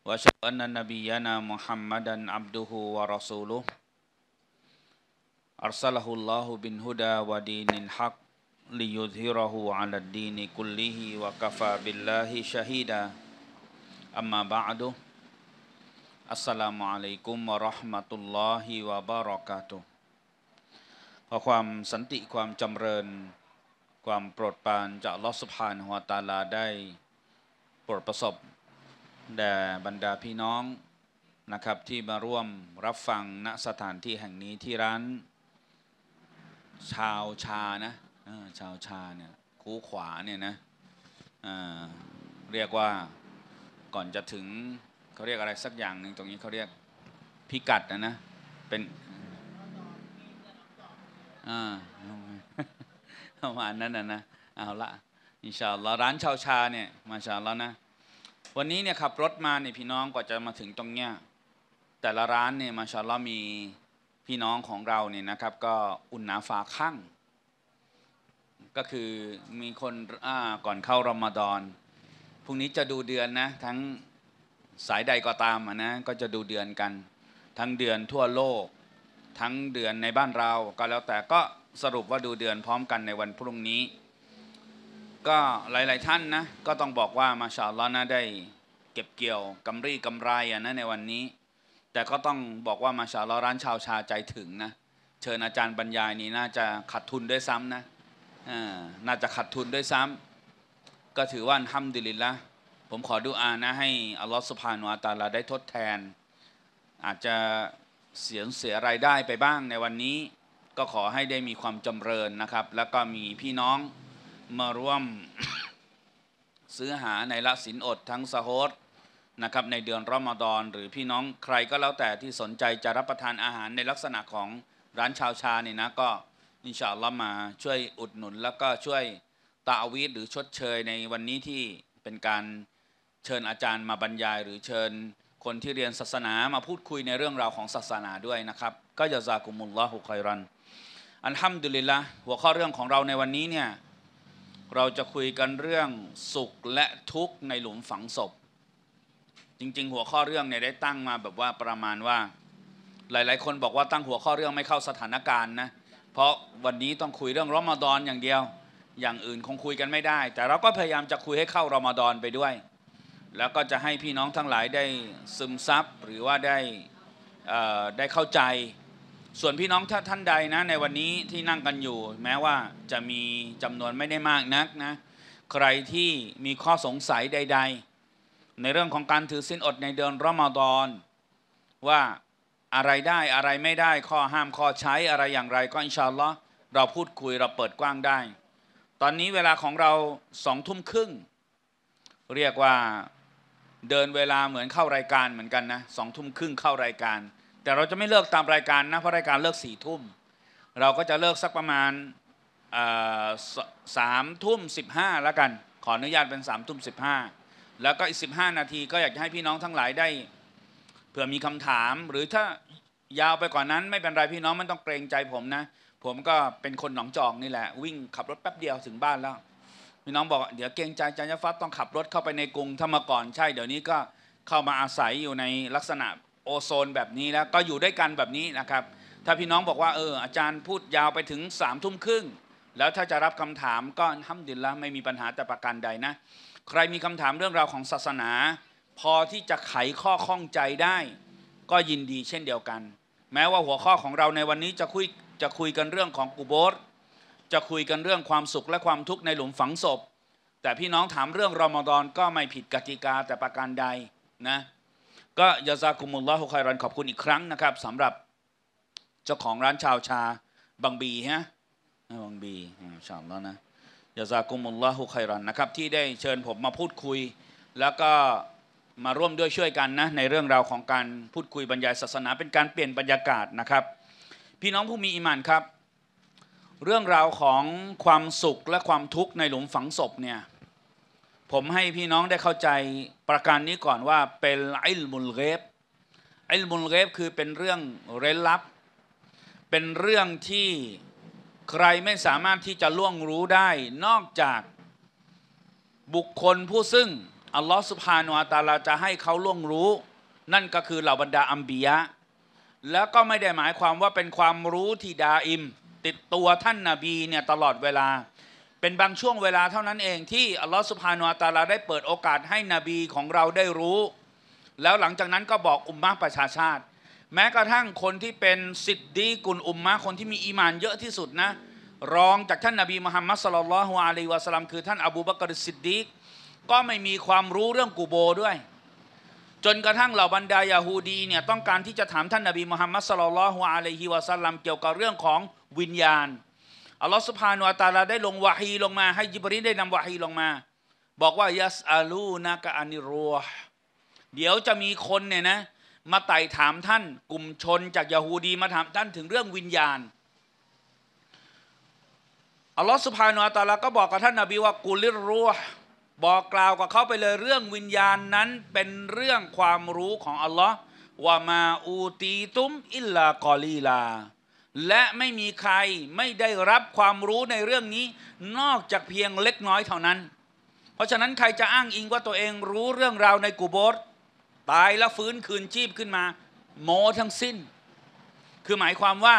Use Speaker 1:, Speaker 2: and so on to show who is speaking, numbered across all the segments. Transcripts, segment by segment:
Speaker 1: وأشهد أن نبينا محمدا عبده ورسوله أرسله الله بالهدى ودين الحق ليظهره على الدين كله وكفى بالله شهيدا أما بعد السلام عليكم ورحمة الله وبركاته ขอความสันติความจำเริญความโปรดปรานจากลอสุภานหัวตาลาได้โปรดประสบแด่บรรดาพี่น้องนะครับที่มาร่วมรับฟังณสถานที่แห่งนี้ที่ร้าน ชาวชานะชาวชาเนี่ยคูขวาเนี่ยนะเรียกว่าก่อนจะถึงเขาเรียกอะไรสักอย่างหนึ่งตรงนี้เขาเรียกพิกัดนะนะเป็นอประมาณนั้นนะนะเอาละอินชาอัลลอฮ์ร้านชาวชาเนี่ยมาชาอัลลอฮ์นะวันนี้เนี่ยขับรถมาเนี่ยพี่น้องกว่าจะมาถึงตรงเนี้ยแต่ละร้านเนี่ยมาชาลอมีพี่น้องของเราเนี่ยนะครับ ก็อุ่นหนาฝาข้างก็คือมีคนก่อนเข้ารอมฎอนพรุ่งนี้จะดูเดือนนะทั้งสายใดก็ตามนะก็จะดูเดือนกัน ทั้งเดือนทั่วโลก ทั้งเดือนในบ้านเรา ก็แล้วแต่ก็สรุปว่าดูเดือนพร้อมกันในวันพรุ่งนี้ก็หลายๆท่านนะก็ต้องบอกว่ามาชาลอนะได้เก็บเกี่ยวกำไรกำไรอ่ะนะในวันนี้ แต่ก็ต้องบอกว่ามาชาลอร้านชาวชาใจถึงนะเชิญอาจารย์บรรยายนี้น่าจะขาดทุนด้วยซ้ำนะน่าจะขาดทุนด้วยซ้ำก็ถือว่าทำดิลิละผมขอดูอานะให้อัลลอฮฺสุภาโนอตาลาได้ทดแทน อาจจะเสียเสียรายได้ไปบ้างในวันนี้ ก็ขอให้ได้มีความจำเริญนะครับ แล้วก็มีพี่น้องมาร่วมซื้อหาในละศิลอดทั้งสโฮสนะครับ ในเดือนรอมฎอนหรือพี่น้องใครก็แล้วแต่ที่สนใจจะรับประทานอาหารในลักษณะของร้านชาวชาเนี่ยนะก็อินชาอัลลอฮ์มาช่วยอุดหนุนแล้วก็ช่วยตาอวีดหรือชดเชย ในวันนี้ที่เป็นการเชิญอาจารย์มาบรรยาย หรือเชิญคนที่เรียนศาสนามาพูดคุยในเรื่องราวของศาสนาด้วยนะครับ ก็ยาซากุมุลลอฮุคอยรันอันฮัมดุลิลละหัวข้อเรื่องของเราในวันนี้เนี่ยเราจะคุยกันเรื่องสุขและทุกข์ในหลุมฝังศพ จริงๆ หัวข้อเรื่องเนี่ยได้ตั้งมาแบบว่าประมาณว่า หลายๆ คนบอกว่าตั้งหัวข้อเรื่องไม่เข้าสถานการณ์นะเพราะวันนี้ต้องคุยเรื่องรอมฎอนอย่างเดียว อย่างอื่นคงคุยกันไม่ได้ แต่เราก็พยายามจะคุยให้เข้ารอมฎอนไปด้วย แล้วก็จะให้พี่น้องทั้งหลายได้ซึมซับหรือว่าได้ได้เข้าใจส่วนพี่น้องถ้าท่านใดนะในวันนี้ที่นั่งกันอยู่ แม้ว่าจะมีจำนวนไม่ได้มากนักนะใครที่มีข้อสงสัยใด ๆ ในเรื่องของการถือสินอดในเดือนรอมฎอนว่าอะไรได้อะไรไม่ได้ข้อห้ามข้อใช้อะไรอย่างไรก็อินชาอัลลอฮ์เราพูดคุยเราเปิดกว้างได้ ตอนนี้เวลาของเราสองทุ่มครึ่งเรียกว่าเดินเวลาเหมือนเข้ารายการเหมือนกันนะสองทุ่มครึ่งเข้ารายการแต่เราจะไม่เลิกตามรายการนะเพราะรายการเลิกสี่ทุ่ม เราก็จะเลิกสักประมาณสามทุ่มสิบห้าแล้วกันขออนุญาตเป็นสามทุ่มสิบห้าแล้วก็อีกสิบห้านาทีก็อยากจะให้พี่น้องทั้งหลายได้เผื่อมีคำถามหรือถ้ายาวไปกว่านนั้นไม่เป็นไรพี่น้องมันต้องเกรงใจผมนะผมก็เป็นคนหนองจอกนี่แหละวิ่งขับรถแป๊บเดียวถึงบ้านแล้วพี่น้องบอกเดี๋ยวเกรงใจจันยฟัาต้องขับรถเข้าไปในกรุงถ้ามาก่อนใช่เดี๋ยวนี้ก็เข้ามาอาศัยอยู่ในลักษณะโอโซนแบบนี้แล้วก็อยู่ด้วยกันแบบนี้นะครับ ถ้าพี่น้องบอกว่าเอออาจารย์พูดยาวไปถึงสามทุ่มครึ่ง แล้วถ้าจะรับคำถามก็ห้ามดินละไม่มีปัญหาแต่ประการใดนะ ใครมีคำถามเรื่องราวของศาสนา พอที่จะไขข้อข้องใจได้ ก็ยินดีเช่นเดียวกัน แม้ว่าหัวข้อของเราในวันนี้จะคุยจะคุยกันเรื่องของกุโบสจะคุยกันเรื่องความสุขและความทุกข์ในหลุมฝังศพ แต่พี่น้องถามเรื่องรอมฎอนก็ไม่ผิดกติกาแต่ประการใดนะก็ยาซาคุมุลลอฮุคอยรันขอบคุณอีกครั้งนะครับสำหรับเจ้าของร้านชาวชาบางบีฮะบางบีชาวแล้วนะยาซาคุมุลลอฮุคอยรันนะครับที่ได้เชิญผมมาพูดคุย แล้วก็มาร่วมด้วยช่วยกันนะในเรื่องราวของการพูดคุยบรรยายศาสนาเป็นการเปลี่ยนบรรยากาศนะครับ พี่น้องผู้มีอิมานครับ เรื่องราวของความสุขและความทุกข์ในหลุมฝังศพเนี่ยผมให้พี่น้องได้เข้าใจประการนี้ก่อนว่าเป็นไอ้ลมุลเกบอ้ลมุลเกบคือเป็นเรื่องเร้นลับ เป็นเรื่องที่ใครไม่สามารถที่จะล่วงรู้ได้ นอกจากบุคคลผู้ซึ่งอัลลอฮฺสุภาโนอัตาลาจะให้เขาล่วงรู้ นั่นก็คือเหล่าบรรดาอัมบียะแล้วก็ไม่ได้หมายความว่าเป็นความรู้ที่ดาอิม ติดตัวท่านนาบี เนี่ยตลอดเวลาเป็นบางช่วงเวลาเท่านั้นเองที่อัลลอฮฺสุภาโนอัตาลาได้เปิดโอกาสให้นบีของเราได้รู้ แล้วหลังจากนั้นก็บอกอุมมะประชาชาติ แม้กระทั่งคนที่เป็นสิทธิกุลอุมมะคนที่มีอีมานเยอะที่สุดนะรองจากท่านนบีมุฮัมมัดสลลัลฮุอะลัยวะสลัมคือท่านอบูบักรสิดดิกก็ไม่มีความรู้เรื่องกูโบด้วย จนกระทั่งเหล่าบรรดายาฮูดีเนี่ยต้องการที่จะถามท่านนบีมุฮัมมัดสลลัลฮุอะลัยฮิวะสลัมเกี่ยวกับเรื่องของวิญญาณอัลลอฮฺสุภาานุตาลาได้ลงวาฮีลงมาให้ยิบรีได้นำวาฮีลงมา บอกว่ายัสอาลูนากะอานิรัวเดี๋ยวจะมีคนเนี่ยนะมาไต่ถามท่านกลุ่มชนจากยาฮูดีมาถามท่านถึงเรื่องวิญญาณอัลลอฮฺสุภาานุตาลาก็บอกกับท่านนาบีว่ากุลิรัวบอกกล่าวกับเขาไปเลยเรื่องวิญญาณนั้นเป็นเรื่องความรู้ของอัลลอฮ์ว่ามาอูตีตุมอิลลากอลีลาและไม่มีใครไม่ได้รับความรู้ในเรื่องนี้นอกจากเพียงเล็กน้อยเท่านั้น เพราะฉะนั้นใครจะอ้างอิงว่าตัวเองรู้เรื่องราวในกูโบสตายแล้วฟื้นคืนชีพขึ้นมาโมทั้งสิ้น คือหมายความว่า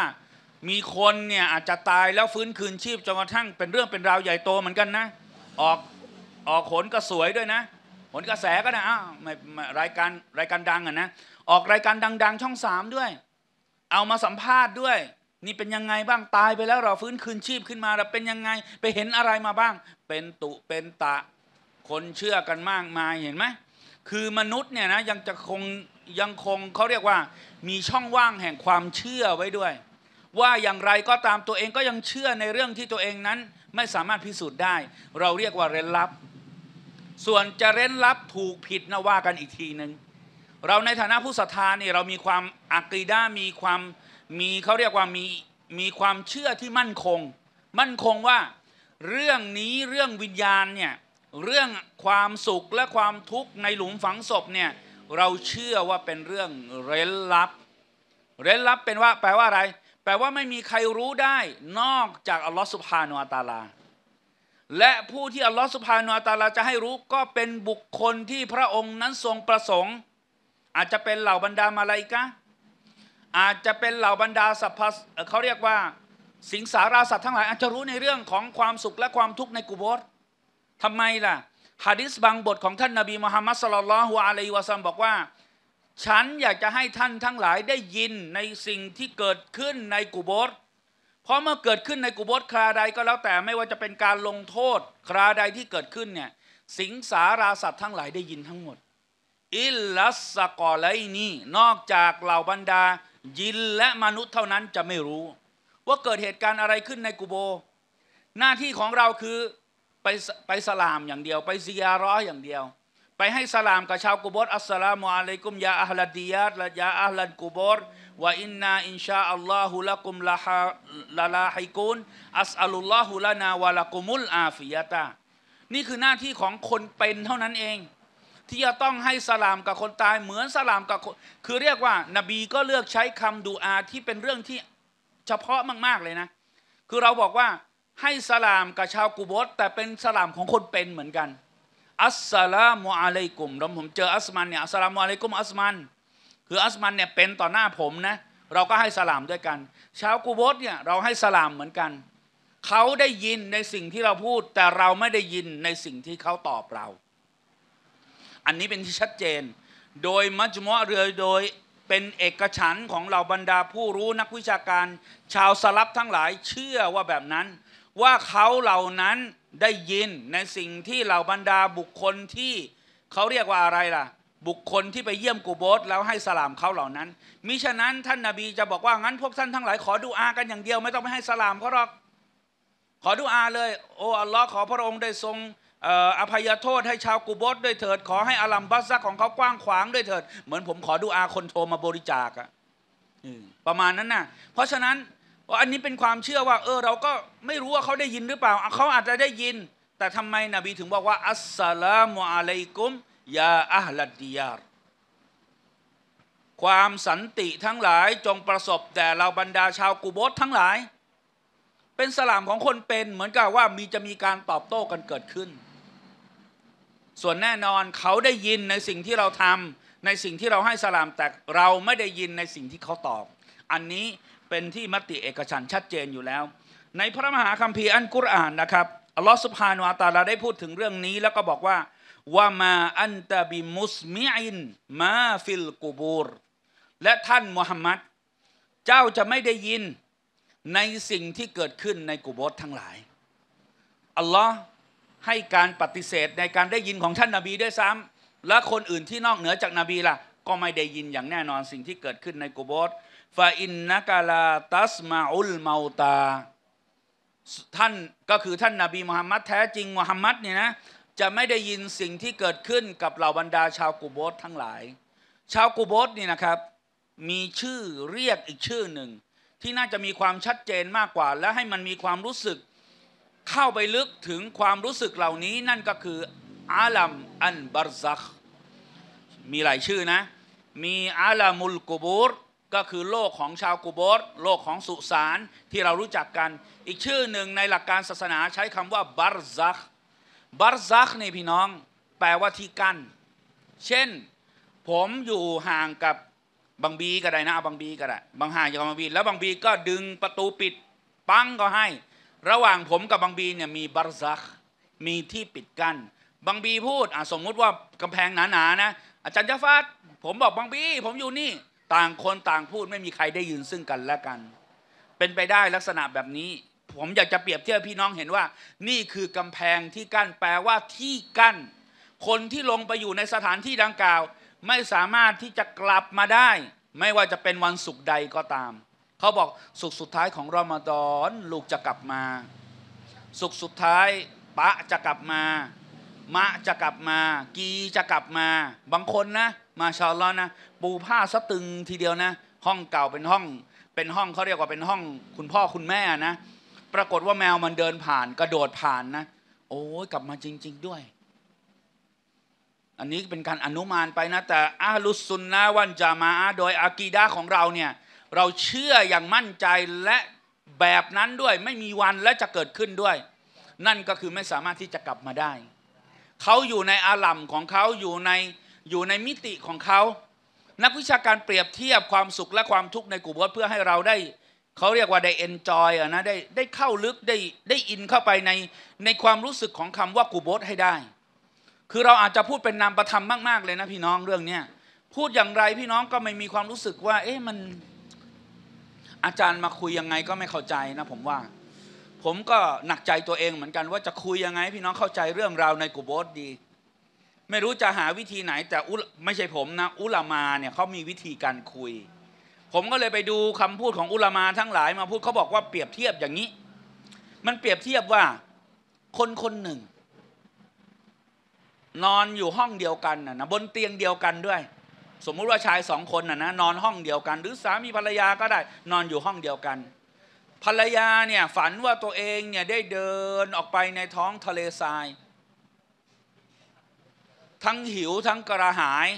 Speaker 1: มีคนเนี่ยอาจจะตายแล้วฟื้นคืนชีพจนกระทั่งเป็นเรื่องเป็นราวใหญ่โตเหมือนกันนะ ออกออกขนก็สวยด้วยนะผลกระแสก็นะอ้าวรายการรายการดังอ่ะนะ ออกรายการดัง ๆ ช่องสามด้วยเอามาสัมภาษณ์ด้วยนี่เป็นยังไงบ้างตายไปแล้วเราฟื้นคืนชีพขึ้นมาเราเป็นยังไง ไปเห็นอะไรมาบ้าง เป็นตุเป็นตะคนเชื่อกันมากมายเห็นไหมคือมนุษย์เนี่ยนะยังจะคงยังคงเขาเรียกว่ามีช่องว่างแห่งความเชื่อไว้ด้วย ว่าอย่างไรก็ตามตัวเองก็ยังเชื่อในเรื่องที่ตัวเองนั้น ไม่สามารถพิสูจน์ได้ เราเรียกว่าเร้นลับ ส่วนจะเร้นลับถูกผิดนะว่ากันอีกทีหนึ่งเราในฐานะผู้ศรัทธาเนี่ยเรามีความอักีด้ามีความมีเขาเรียกว่ามี มีความเชื่อที่มั่นคง มั่นคงว่าเรื่องนี้เรื่องวิญญาณ เนี่ย เรื่องความสุขและความทุกข์ในหลุมฝังศพเนี่ย เราเชื่อว่าเป็นเรื่องเร้นลับเร้นลับเป็นว่า แปลว่าอะไร แปลว่าไม่มีใครรู้ได้นอกจากอัลลอฮฺสุบฮานอัตาลาและผู้ที่อัลลอฮฺสุบฮานอัตาลาจะให้รู้ก็เป็นบุคคลที่พระองค์นั้นทรงประสงค์ อาจจะเป็นเหล่าบรรดามาลาอิกะอาจจะเป็นเหล่าบรรดาสัพพเขาเรียกว่า สิงสาราสัตว์ทั้งหลาย อาจจะรู้ในเรื่องของความสุขและความทุกข์ในกุบอทำไมล่ะฮะดิษบางบทของท่านนบีมุฮัมมัดสลลัลฮุอะลัยวะซัมบอกว่าฉันอยากจะให้ท่านทั้งหลายได้ยินในสิ่งที่เกิดขึ้นในกุโบสเพราะเมื่อเกิดขึ้นในกุโบสคราใดก็แล้วแต่ไม่ว่าจะเป็นการลงโทษคราใดที่เกิดขึ้นเนี่ยสิงสาราสัตว์ทั้งหลายได้ยินทั้งหมด อิลลัสกอไลนีนอกจากเหล่าบรรดายินและมนุษย์เท่านั้นจะไม่รู้ ว่าเกิดเหตุการณ์อะไรขึ้นในกูโบ หน้าที่ของเราคือไปไปสลามอย่างเดียว ไปซียาร้ออย่างเดียว ไปให้สลามกับชาวกูโบสอัสสลามุอะลัยกุมยาอัลลดียาตยาอัลลันกูโบว่าอินนาอินชาอัลลอฮุละกุมละฮะละลาฮิกุนอัสอัลุลลอฮุละนาวะละกุมุลอาฟิยะตานี่คือหน้าที่ของคนเป็นเท่านั้นเองที่จะต้องให้สลามกับคนตายเหมือนสลามกับคนคือเรียกว่านบีก็เลือกใช้คำดูอาที่เป็นเรื่องที่เฉพาะมากๆเลยนะ คือเราบอกว่าให้สลามกับชาวกูบดแต่เป็นสลามของคนเป็นเหมือนกัน อัสสลามุอะลัยกุมเราผมเจออัสมันเนี่ยอัสลามุอะลัยกุมอัสมันคืออัสมันเนี่ยเป็นต่อหน้าผมนะเราก็ให้สลามด้วยกันชาวกูบดเนี่ยเราให้สลามเหมือนกันเขาได้ยินในสิ่งที่เราพูดแต่เราไม่ได้ยินในสิ่งที่เขาตอบเราอันนี้เป็นที่ชัดเจน โดยมัจมะเรือโดยเป็นเอกฉันของเหล่าบรรดาผู้รู้นักวิชาการ ชาวสลับทั้งหลายเชื่อว่าแบบนั้นว่าเขาเหล่านั้นได้ยินในสิ่งที่เหล่าบรรดาบุคคลที่เขาเรียกว่าอะไรล่ะ บุคคลที่ไปเยี่ยมกูโบสแล้วให้สลามเขาเหล่านั้นมิฉะนั้น ท่านนาบีจะบอกว่างั้นพวกท่านทั้งหลายขอดูอากันอย่างเดียวไม่ต้องไปให้สลามเขาหรอกขอดูอาเลยโอ้อัลลอฮ์ขอพระองค์ได้ทรงอภัยโทษให้ชาวกูโบสด้วยเถิด ขอให้อลัมบัสซักของเขากว้างขวางด้วยเถิด เหมือนผมขอดูอาคนโทรมาบริจาคอะประมาณนั้นน่ะเพราะฉะนั้นว่าอันนี้เป็นความเชื่อว่า เออเราก็ไม่รู้ว่าเขาได้ยินหรือเปล่า เขาอาจจะได้ยิน แต่ทำไมนบีถึงบอกว่า อัสสลามุอะลัยกุมยาอัลลัดดิยารความสันติทั้งหลายจงประสบแต่เราบรรดาชาวกูโบสทั้งหลาย เป็นสลามของคนเป็นเหมือนกับว่ามีจะมีการตอบโต้กันเกิดขึ้นส่วนแน่นอนเขาได้ยินในสิ่งที่เราทำ ในสิ่งที่เราให้สลามแต่เราไม่ได้ยินในสิ่งที่เขาตอบ อันนี้เป็นที่มติเอกฉันชัดเจนอยู่แล้ว ในพระมหาคัมภีร์อันกุรอานนะครับ อัลลอฮฺสุบฮานุอัตาลาได้พูดถึงเรื่องนี้แล้วก็บอกว่าว่ามาอันตะบิมุสมิอินมาฟิลกูบูรและท่านมุฮัมมัด เจ้าจะไม่ได้ยินในสิ่งที่เกิดขึ้นในกุบสทั้งหลายอัลลอฮ์ให้การปฏิเสธในการได้ยินของท่านนาบีด้วยซ้ำ และคนอื่นที่นอกเหนือจากนาบีล่ะก็ไม่ได้ยินอย่างแน่นอนสิ่งที่เกิดขึ้นในกุโบสฟาอินนักาลาตัสมาอุลเมาตา ท่านก็คือท่านนาบีมุฮัมมัดแท้จริงมุฮัมมัดเนี่ยนะจะไม่ได้ยินสิ่งที่เกิดขึ้นกับเหล่าบรรดา ชาวกุโบสทั้งหลาย ชาวกุโบสนี่นะครับ มีชื่อเรียกอีกชื่อหนึ่ง ที่น่าจะมีความชัดเจนมากกว่า และให้มันมีความรู้สึกเข้าไปลึกถึงความรู้สึกเหล่านี้นั่นก็คืออาลัมอันบารซักมีหลายชื่อนะ มีอาลามุลกุบูรก็คือโลกของชาวกุบอสโลกของสุสานที่เรารู้จักกัน อีกชื่อหนึ่งในหลักการศาสนาใช้คำว่าบารซักบารซักนี่พี่น้องแปลว่าที่กั้นเช่น ผมอยู่ห่างกับบางบีก็ได้นะบางบีก็ได้ บางห่างจากบางบี แล้วบางบีก็ดึงประตูปิดปังก็ให้ระหว่างผมกับบางบีเนี่ยมีบาร์ซักมีที่ปิดกัน้นบางบีพูดอ่ะสมมุติว่ากำแพงหนาๆนนะอาจารย์จาฟาดผมบอกบางบีผมอยู่นี่ต่างคนต่างพูดไม่มีใครได้ยินซึ่งกันและกัน เป็นไปได้ลักษณะแบบนี้ ผมอยากจะเปรียบเทียบพี่น้องเห็นว่า นี่คือกำแพงที่กั้นแปลว่าที่กั้น คนที่ลงไปอยู่ในสถานที่ดังกล่าว ไม่สามารถที่จะกลับมาได้ ไม่ว่าจะเป็นวันศุกร์ใดก็ตามเขาบอกสุขสุดท้ายของรอมฎอน ลูกจะกลับมา สุขสุดท้ายปะจะกลับมา มะจะกลับมา กีจะกลับมา บางคนนะ มาชาลอนะปูผ้าสตึงทีเดียวนะ ห้องเก่าเป็นห้องเป็นห้องเขาเรียกว่าเป็นห้อง คุณพ่อคุณแม่นะ ปรากฏว่าแมวมันเดินผ่านกระโดดผ่านนะ โอ้ยกลับมาจริง ๆด้วย อันนี้เป็นการอนุมานไปนะแต่อาลุสุนนะวันจามาโดยอากีดาของเราเนี่ยเราเชื่ออย่างมั่นใจและแบบนั้นด้วยไม่มีวันและจะเกิดขึ้นด้วย นั่นก็คือไม่สามารถที่จะกลับมาได้ เขาอยู่ในอาลัมของเขาอยู่ในอยู่ในมิติของเขา นักวิชาการเปรียบเทียบความสุขและความทุกข์ในกุบฏเพื่อให้เราได้เขาเรียกว่าได้เอนจอยนะได้ได้เข้าลึกได้ได้อินเข้าไปในในความรู้สึกของคำว่ากุบฏให้ได้ คือเราอาจจะพูดเป็นนามประธรรมมากๆเลยนะพี่น้องเรื่องเนี้ยพูดอย่างไรพี่น้องก็ไม่มีความรู้สึกว่า เอ๊ะมันอาจารย์มาคุยยังไงก็ไม่เข้าใจนะผมว่า ผมก็หนักใจตัวเองเหมือนกันว่าจะคุยยังไง พี่น้องเข้าใจเรื่องราวในกุโบสดี ไม่รู้จะหาวิธีไหนแต่อุไม่ใช่ผมนะ อุลามาเนี่ยเขามีวิธีการคุย ผมก็เลยไปดูคำพูดของอุลามาทั้งหลาย มาพูดเขาบอกว่าเปรียบเทียบอย่างนี้ มันเปรียบเทียบว่าคนคนหนึ่ง นอนอยู่ห้องเดียวกันนะบนเตียงเดียวกันด้วยสมมุติว่าชายสองคนนะนะนอนห้องเดียวกัน หรือสามีภรรยาก็ได้ นอนอยู่ห้องเดียวกัน ภรรยาเนี่ยฝันว่าตัวเองเนี่ยได้เดินออกไปในท้องทะเลทราย ทั้งหิวทั้งกระหาย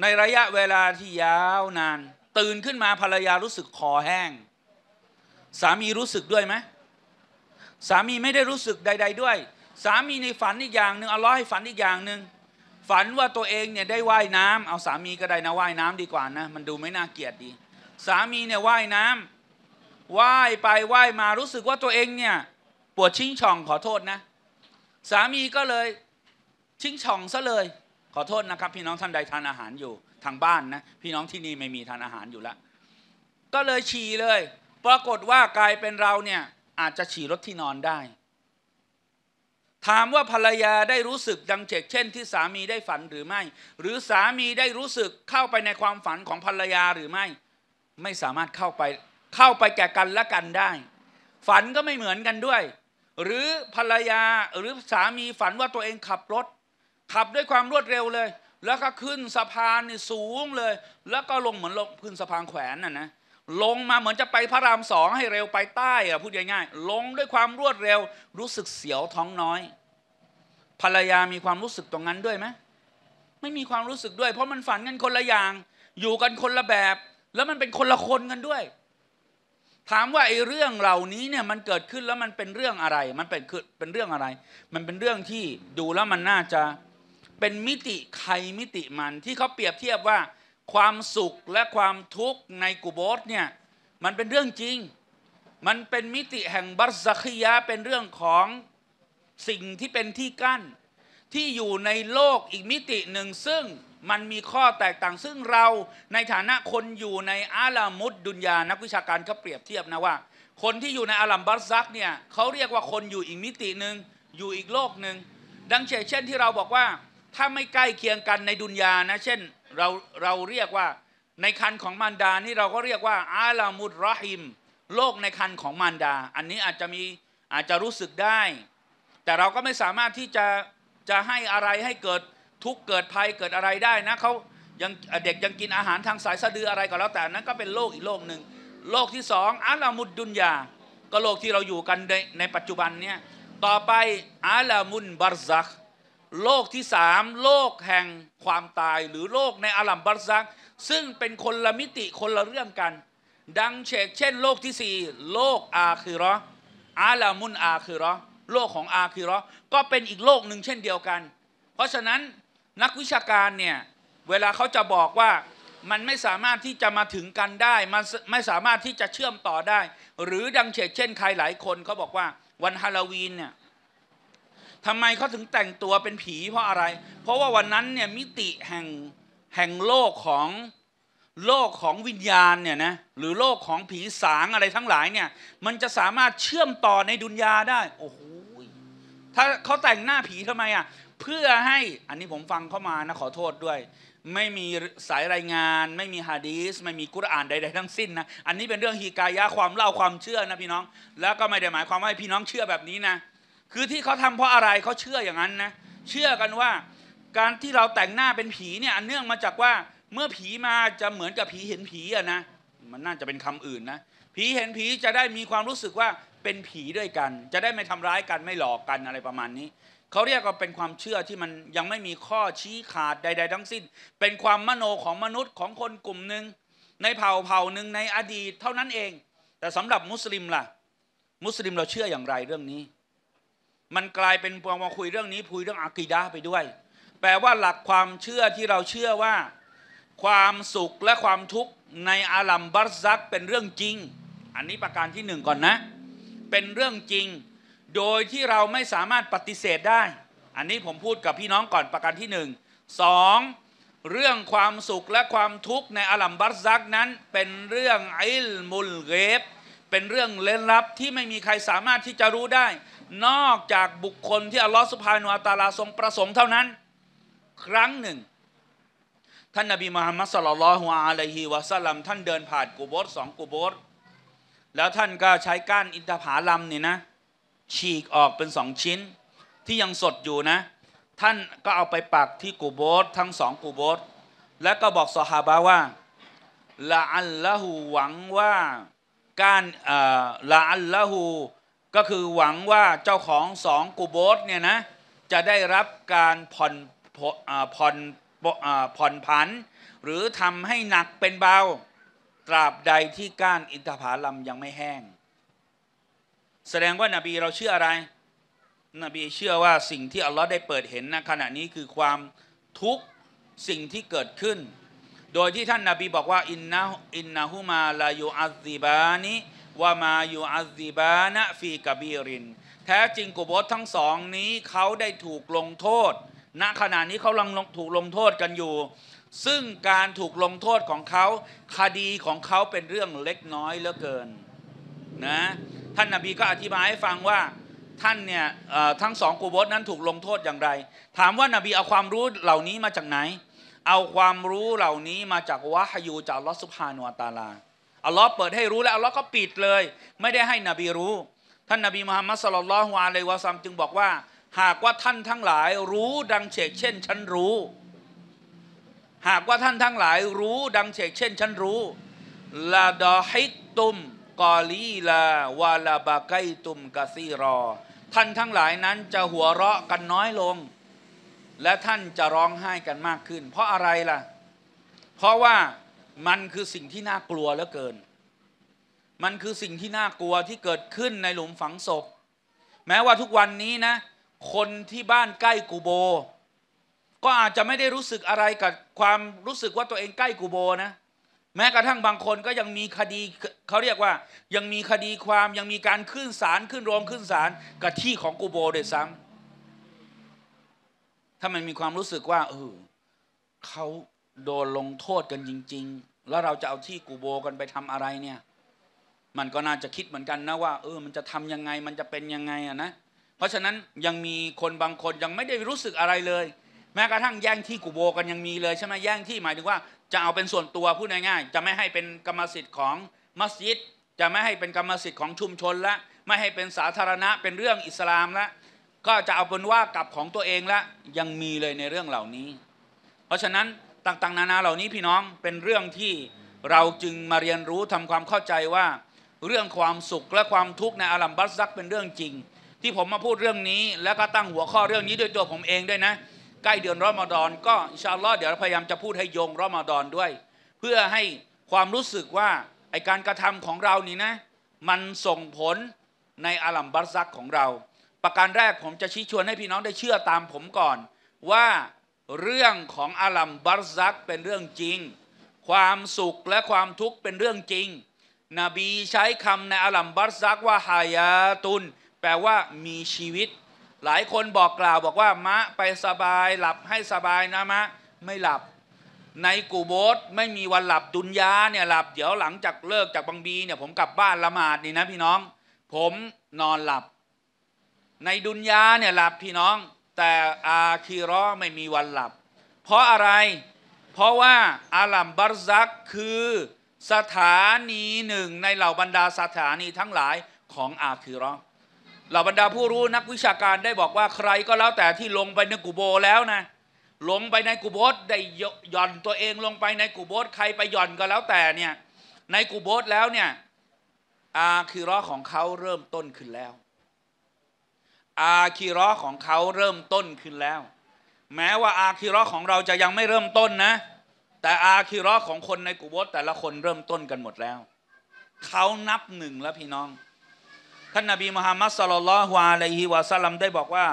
Speaker 1: ในระยะเวลาที่ยาวนาน ตื่นขึ้นมาภรรยารู้สึกคอแห้ง สามีรู้สึกด้วยไหมสามีไม่ได้รู้สึกใด ๆด้วย สามีในฝันอีกอย่างหนึ่งอัลลอฮ์ให้ฝันอีกอย่างหนึ่งฝันว่าตัวเองเนี่ยได้ว่ายน้ำเอาสามีก็ได้นะว่ายน้ำดีกว่านะ มันดูไม่น่าเกลียดดี สามีเนี่ยว่ายน้ำว่ายไปว่ายมารู้สึกว่าตัวเองเนี่ยปวดชิงช่อง ขอโทษนะสามีก็เลยชิงช่องซะเลยขอโทษนะครับ พี่น้องท่านใดทานอาหารอยู่ทางบ้านนะ พี่น้องที่นี่ไม่มีทานอาหารอยู่แล้วก็เลยฉี่เลย ปรากฏว่ากลายเป็นเราเนี่ยอาจจะฉี่รถที่นอนได้ถามว่าภรรยาได้รู้สึกดังเจกเช่น ที่สามีได้ฝันหรือไม่ หรือสามีได้รู้สึกเข้าไปในความฝันของภรรยาหรือไม่ ไม่สามารถเข้าไปเข้าไปแก่กันและกันได้ ฝันก็ไม่เหมือนกันด้วย หรือภรรยาหรือสามีฝันว่าตัวเองขับรถ ขับด้วยความรวดเร็วเลย แล้วก็ ขึ้นสะพานนี่สูงเลย แล้วก็ลงเหมือนลงขึ้นสะพานแขวนน่ะนะลงมาเหมือนจะไปพระรามสองให้เร็วไปใต้อะพูดง่ายๆ ลงด้วยความรวดเร็วรู้สึกเสียวท้องน้อย ภรรยามีความรู้สึกตรงนั้นด้วยไหมไม่มีความรู้สึกด้วย เพราะมันฝันกันคนละอย่าง อยู่กันคนละแบบแล้วมันเป็นคนละคนกันด้วย ถามว่าไอ้เรื่องเหล่านี้เนี่ยมันเกิดขึ้นแล้วมันเป็นเรื่องอะไร มันเป็นคือเป็นเรื่องอะไร มันเป็นเรื่องที่ดูแล้วมันน่าจะ เป็นมิติใครมิติมันที่เขาเปรียบเทียบว่าความสุขและความทุกข์ในกุโบสเนี่ยมันเป็นเรื่องจริง มันเป็นมิติแห่งบัสคิยาเป็นเรื่องของสิ่งที่เป็นที่กั้น ที่อยู่ในโลกอีกมิติหนึ่ง ซึ่งมันมีข้อแตกต่าง ซึ่งเราในฐานะคนอยู่ในอาลามุดดุนยานักวิชาการเขาเปรียบเทียบนะว่า คนที่อยู่ในอาลัมบัสซักเนี่ยเขาเรียกว่าคนอยู่อีกมิติหนึ่งอยู่อีกโลกหนึ่งดังเช่นที่เราบอกว่าถ้าไม่ใกล้เคียงกันในดุนยานะเช่นเราเราเรียกว่าในคันของมารดา นี่เราก็เรียกว่า อาลามุดรอฮิม โลกในคันของมารดา อันนี้อาจจะมีอาจจะรู้สึกได้ แต่เราก็ไม่สามารถที่จะจะให้อะไรให้เกิดทุกเกิดภัยเกิดอะไรได้นะเขายังเด็กยังกินอาหารทางสายสะดืออะไรก็แล้วแต่นั้นก็เป็นโลกอีกโลกหนึ่งโลกที่สองอาลามุดดุนยา ก็โลกที่เราอยู่กันในในปัจจุบันเนี่ยต่อไปอาลามุนบารซักโลกที่สามโลกแห่งความตาย หรือโลกในอาลัมบัสซักซึ่งเป็นคนละมิติคนละเรื่องกัน ดังเชกเช่น โลกที่สี่โลกอาคือรออาลามุนอาคือรอโลกของอาคือรอก็เป็นอีกโลกหนึ่งเช่นเดียวกัน เพราะฉะนั้นนักวิชาการเนี่ยเวลาเขาจะบอกว่ามันไม่สามารถที่จะมาถึงกันได้มันไม่สามารถที่จะเชื่อมต่อได้ หรือดังเฉดเช่นใครหลายคนเขาบอกว่าวันฮาโลวีนเนี่ยทำไมเขาถึงแต่งตัวเป็นผีเพราะอะไร เพราะว่าวันนั้นเนี่ยมิติแห่งแห่งโลกของโลกของวิญญาณเนี่ยนะหรือโลกของผีสางอะไรทั้งหลายเนี่ยมันจะสามารถเชื่อมต่อในดุนยาได้โอ้โหถ้าเขาแต่งหน้าผีทำไมอ่ะเพื่อให้อันนี้ผมฟังเข้ามานะขอโทษด้วย ไม่มีสายรายงาน ไม่มีฮะดีสไม่มีกุรอานใดๆทั้งสิ้นนะอันนี้เป็นเรื่องฮีกายะความเล่าความเชื่อนะพี่น้อง แล้วก็ไม่ได้หมายความว่าพี่น้องเชื่อแบบนี้นะคือที่เขาทำเพราะอะไรเขาเชื่ออย่างนั้นนะเชื่อกันว่าการที่เราแต่งหน้าเป็นผีเนี่ย อันเนื่องมาจากว่าเมื่อผีมาจะเหมือนกับผีเห็นผีอะนะมันน่าจะเป็นคำอื่นนะผีเห็นผีจะได้มีความรู้สึกว่าเป็นผีด้วยกัน จะได้ไม่ทำร้ายกันไม่หลอกกันอะไรประมาณนี้เขาเรียกว่าเป็นความเชื่อที่มันยังไม่มีข้อชี้ขาดใด ๆ ทั้งสิ้น เป็นความมโนของมนุษย์ของคนกลุ่มหนึ่งในเผ่าเผ่าหนึ่งในอดีต เท่านั้นเอง แต่สำหรับมุสลิมล่ะ มุสลิมเราเชื่ออย่างไรเรื่องนี้มันกลายเป็นพอมาคุยเรื่องนี้คุยเรื่องอากีดาไปด้วย แปลว่าหลักความเชื่อที่เราเชื่อว่า ความสุขและความทุกข์ในอาลัมบัสซักเป็นเรื่องจริง อันนี้ประการที่หนึ่งก่อนนะ เป็นเรื่องจริง โดยที่เราไม่สามารถปฏิเสธได้ อันนี้ผมพูดกับพี่น้องก่อนประการที่หนึ่งสองเรื่องความสุขและความทุกข์ในอาลัมบัสซักนั้น เป็นเรื่องอิลมุลเกบเป็นเรื่องเล่นลับที่ไม่มีใครสามารถที่จะรู้ได้นอกจากบุคคลที่อัลลอฮฺสุภาโนอัตาลาทรงประสงค์เท่านั้น ครั้งหนึ่ง ท่านนบีมุฮัมมัดสุลลัลฮุอะลัยฮิวะสัลลัมท่านเดินผ่านกูโบสสองกูโบสแล้วท่านก็ใช้ก้านอินทผาลัมนี่นะฉีกออกเป็นสองชิ้นที่ยังสดอยู่นะ ท่านก็เอาไปปักที่กูโบสทั้งสองกูโบสและก็บอกสหาบาว่า ละอัลละหูหวังว่าการละอัลละหูก็คือหวังว่าเจ้าของสองกูโบสเนี่ยนะจะได้รับการผ่อนผ่อนผ่อนผัน หรือทำให้หนักเป็นเบา ตราบใดที่ก้านอินทผลัมยังไม่แห้ง แสดงว่านบีเราเชื่ออะไร นบีเชื่อว่าสิ่งที่อัลลอฮ์ได้เปิดเห็นนะขณะนี้คือความทุกข์สิ่งที่เกิดขึ้น โดยที่ท่านนาบีบอกว่า อินนะอินนะฮุมาลายูอัลซีบานีว่ามาอยู่อัซิบานะฟีกบีริน แท้จริงกุบสทั้งสองนี้เขาได้ถูกลงโทษ ณขณะนี้เขากำลังถูกลงโทษกันอยู่ ซึ่งการถูกลงโทษของเขา คดีของเขาเป็นเรื่องเล็กน้อยเหลือเกินนะท่านนาบีก็อธิบายให้ฟังว่าท่านเนี่ยทั้งสองกูบสนั้นถูกลงโทษอย่างไร ถามว่านาบีเอาความรู้เหล่านี้มาจากไหน เอาความรู้เหล่านี้มาจากวะฮยูจากลอสุภาโนตาลาอัลลอฮ์เปิดให้รู้แล้วอัลลอฮ์ก็ปิดเลย ไม่ได้ให้นบีรู้ ท่านนบีมุฮัมมัดสลลัลฮวาเลยวะซัมจึงบอกว่า หากว่าท่านทั้งหลาย รู้ดังเฉกเช่น ฉันรู้ หากว่าท่านทั้งหลาย รู้ ดังเฉกเช่น ฉันรู้ลาดอฮิตุมกอลีลาวาลาบาไกตุมกาซีรอ ท่านทั้งหลายนั้นจะหัวเราะกันน้อยลง และท่านจะร้องไห้กันมากขึ้น เพราะอะไรล่ะ เพราะว่ามันคือสิ่งที่น่ากลัวเหลือเกิน มันคือสิ่งที่น่ากลัวที่เกิดขึ้นในหลุมฝังศพ แม้ว่าทุกวันนี้นะ คนที่บ้านใกล้กูโบ ก็อาจจะไม่ได้รู้สึกอะไรกับความรู้สึกว่าตัวเองใกล้กูโบนะ แม้กระทั่งบางคนก็ยังมีคดีเขาเรียกว่า ยังมีคดีความยังมีการขึ้นศาลขึ้นโรงขึ้นศาลกับที่ของกูโบเดยซ้ำถ้ามันมีความรู้สึกว่าเออเขาโดนลงโทษกันจริงๆ แล้วเราจะเอาที่กูโบกันไปทำอะไรเนี่ย มันก็น่าจะคิดเหมือนกันนะว่า เออ มันจะทํำยังไง มันจะเป็นยังไงอะนะ เพราะฉะนั้นยังมีคนบางคนยังไม่ได้รู้สึกอะไรเลย แม้กระทั่งแย่งที่กูโบกันยังมีเลยใช่ไหมแย่งที่หมายถึงว่า จะเอาเป็นส่วนตัว พูดง่ายๆ จะไม่ให้เป็นกรรมสิทธิ์ของมัสยิด จะไม่ให้เป็นกรรมสิทธิ์ของชุมชนละไม่ให้เป็นสาธารณะเป็นเรื่องอิสลามละก็จะเอาเป็นว่ากับของตัวเองละยังมีเลยในเรื่องเหล่านี้ เพราะฉะนั้นต่างๆนานา เหล่านี้พี่น้องเป็นเรื่องที่เราจึงมาเรียนรู้ทำความเข้าใจว่า เรื่องความสุขและความทุกข์ในอาลัมบัสซักเป็นเรื่องจริง ที่ผมมาพูดเรื่องนี้ แล้วก็ตั้งหัวข้อเรื่องนี้ด้วยตัวผมเองด้วยนะ ใกล้เดือนรอมฎอนก็อินชาอัลลอฮ์เดี๋ยวพยายามจะพูดให้โยงรอมฎอนด้วย เพื่อให้ความรู้สึกว่าไอการกระทำของเรานี่นะ มันส่งผลในอาลัมบัสซักของเรา ประการแรกผมจะชี้ชวนให้พี่น้องได้เชื่อตามผมก่อนว่าเรื่องของอาลัมบัรซักเป็นเรื่องจริง ความสุขและความทุกข์เป็นเรื่องจริง นบีใช้คำในอาลัมบัรซักว่าฮายาตุน แปลว่ามีชีวิต หลายคนบอกกล่าวบอกว่ามะไปสบาย หลับให้สบายนะมะ ไม่หลับ ในกูโบสไม่มีวันหลับดุนยาเนี่ยหลับ เดี๋ยวหลังจากเลิกจากบางบีเนี่ยผมกลับบ้านละหมาดนี่นะพี่น้อง ผมนอนหลับ ในดุนยาเนี่ยหลับพี่น้องแต่อาคีรอไม่มีวันหลับ เพราะอะไร เพราะว่าอาลัมบารซักคือสถานีหนึ่งในเหล่าบรรดา สถานีทั้งหลายของอาคีรอเหล่าบรรดาผู้รู้นักวิชาการได้บอกว่าใครก็แล้วแต่ที่ลงไปในกุโบแล้วนะ ลงไปในกุโบสได้ย่อนตัวเองลงไปในกุโบสใครไปย่อนก็แล้วแต่เนี่ย ในกุโบสแล้วเนี่ยอาคิรอของเขาเริ่มต้นขึ้นแล้วอาคิรอของเขาเริ่มต้นขึ้นแล้ว แม้ว่าอาคิรอของเราจะยังไม่เริ่มต้นนะ แต่อาคิรอของคนในกุโบสแต่ละคนเริ่มต้นกันหมดแล้วเขานับหนึ่งแล้วพี่น้องท่านนบีมุฮัมมัดสลลัลฮวาลัยฮิวะสัลลัมได้บอกว่า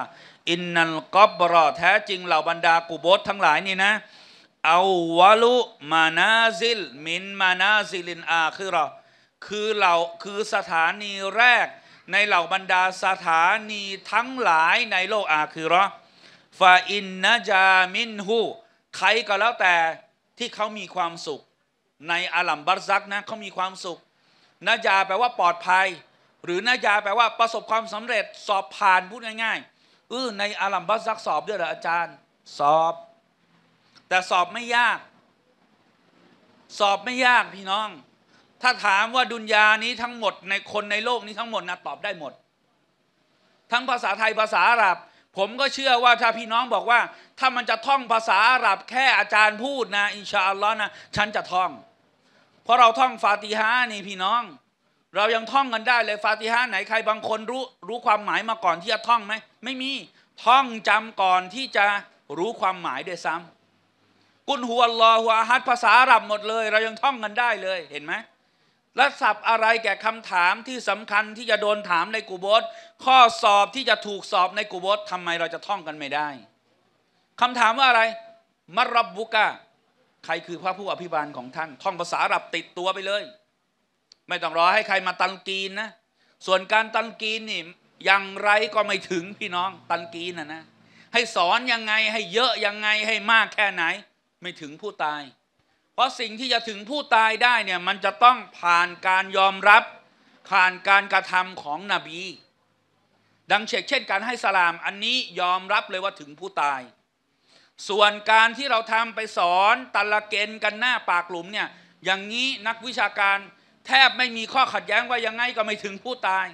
Speaker 1: อินนัลกอบรอแท้จริงเหล่าบรรดากุโบสทั้งหลายนี่นะ เอาวะลุมานาซิลมินมานาซิลินอาคือเราคือเหล่าคือสถานีแรกในเหล่าบรรดาสถานีทั้งหลายในโลกอาคือรอฟาอินนะจา มินฮูใครก็แล้วแต่ที่เขามีความสุข ในอาลัมบัตซัก นะเขามีความสุขนาจา แปลว่าปลอดภัย หรือนาจาแปลว่าประสบความสำเร็จ สอบผ่าน พูดง่ายๆเออในอาลัมบัตซักสอบด้วยเหรออาจารย์ สอบ แต่สอบไม่ยาก สอบไม่ยากพี่น้องถ้าถามว่าดุนยานี้ทั้งหมดในคนในโลกนี้ทั้งหมดนะตอบได้หมด ทั้งภาษาไทยภาษาอาหรับ ผมก็เชื่อว่าถ้าพี่น้องบอกว่า ถ้ามันจะท่องภาษาอาหรับ แค่อาจารย์พูดนะอินชาอัลลอฮ์นะฉันจะท่อง เพราะเราท่องฟาติฮานี่พี่น้อง เรายังท่องกันได้เลยฟาติฮาไหน ใครบางคนรู้ รู้ความหมายมาก่อนที่จะท่องไหมไม่มีท่องจำก่อนที่จะรู้ความหมายด้วยซ้ำกุนหัวลอหัวฮัดภาษาอาหรับหมดเลย เรายังท่องกันได้เลยเห็นไหมและสับอะไรแก่คำถามที่สำคัญที่จะโดนถามในกุโบสข้อสอบที่จะถูกสอบในกุโบสทำไมเราจะท่องกันไม่ได้คำถามว่าอะไรมารับบุกะ ใครคือพระผู้อภิบาลของท่านท่องภาษาหลับติดตัวไปเลย ไม่ต้องรอให้ใครมาตันกีนนะ ส่วนการตันกีนนี่อย่างไรก็ไม่ถึงพี่น้อง ตันกีนนะนะ ให้สอนยังไงให้เยอะยังไงให้มากแค่ไหน ไม่ถึงผู้ตายเพราะสิ่งที่จะถึงผู้ตายได้เนี่ยมันจะต้องผ่านการยอมรับ ผ่านการกระทำของนบี ดังเช่นเช่นการให้สลามอันนี้ยอมรับเลยว่าถึงผู้ตาย ส่วนการที่เราทำไปสอนตะละเกนกันหน้าปากหลุมเนี่ยอย่างนี้นักวิชาการแทบไม่มีข้อขัดแย้งว่ายังไงก็ไม่ถึงผู้ตาย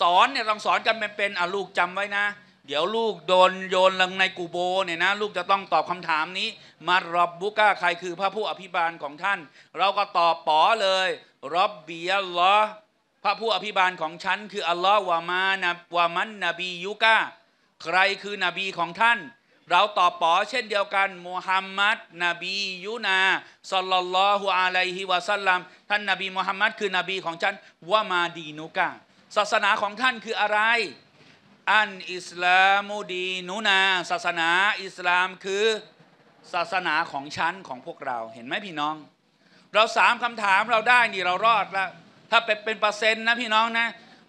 Speaker 1: สอนเนี่ยต้องสอนกันเป็นๆอ่ะลูกจำไว้นะ เดี๋ยวลูกโดนโยนลงในกูโบเนี่ยนะลูกจะต้องตอบคำถามนี้มารอบบุก้าใครคือพระผู้อภิบาลของท่าน เราก็ตอบป๋อเลยรอบเบียลอพระผู้อภิบาลของฉัน คืออัลลอฮ์วามานะวามันนบียุก้าใครคือนบีของท่าน เราตอบป๋อเช่นเดียวกันมูฮัมมัดนบียุนาสัลลัลลอฮุอะลัยฮิวะสัลลัมท่านนบีมูฮัมมัดคือนบีของฉันวามาดีนุกาศาสนาของท่านคืออะไร อันอิสลามูดีนุนา ศาสนาอิสลามคือศาสนาของฉันของพวกเราเห็นไหมพี่น้อง เราสามคำถามเราได้นี่ เรารอดแล้ว ถ้าเป็น เป็นเปอร์เซ็นต์นะพี่น้องนะ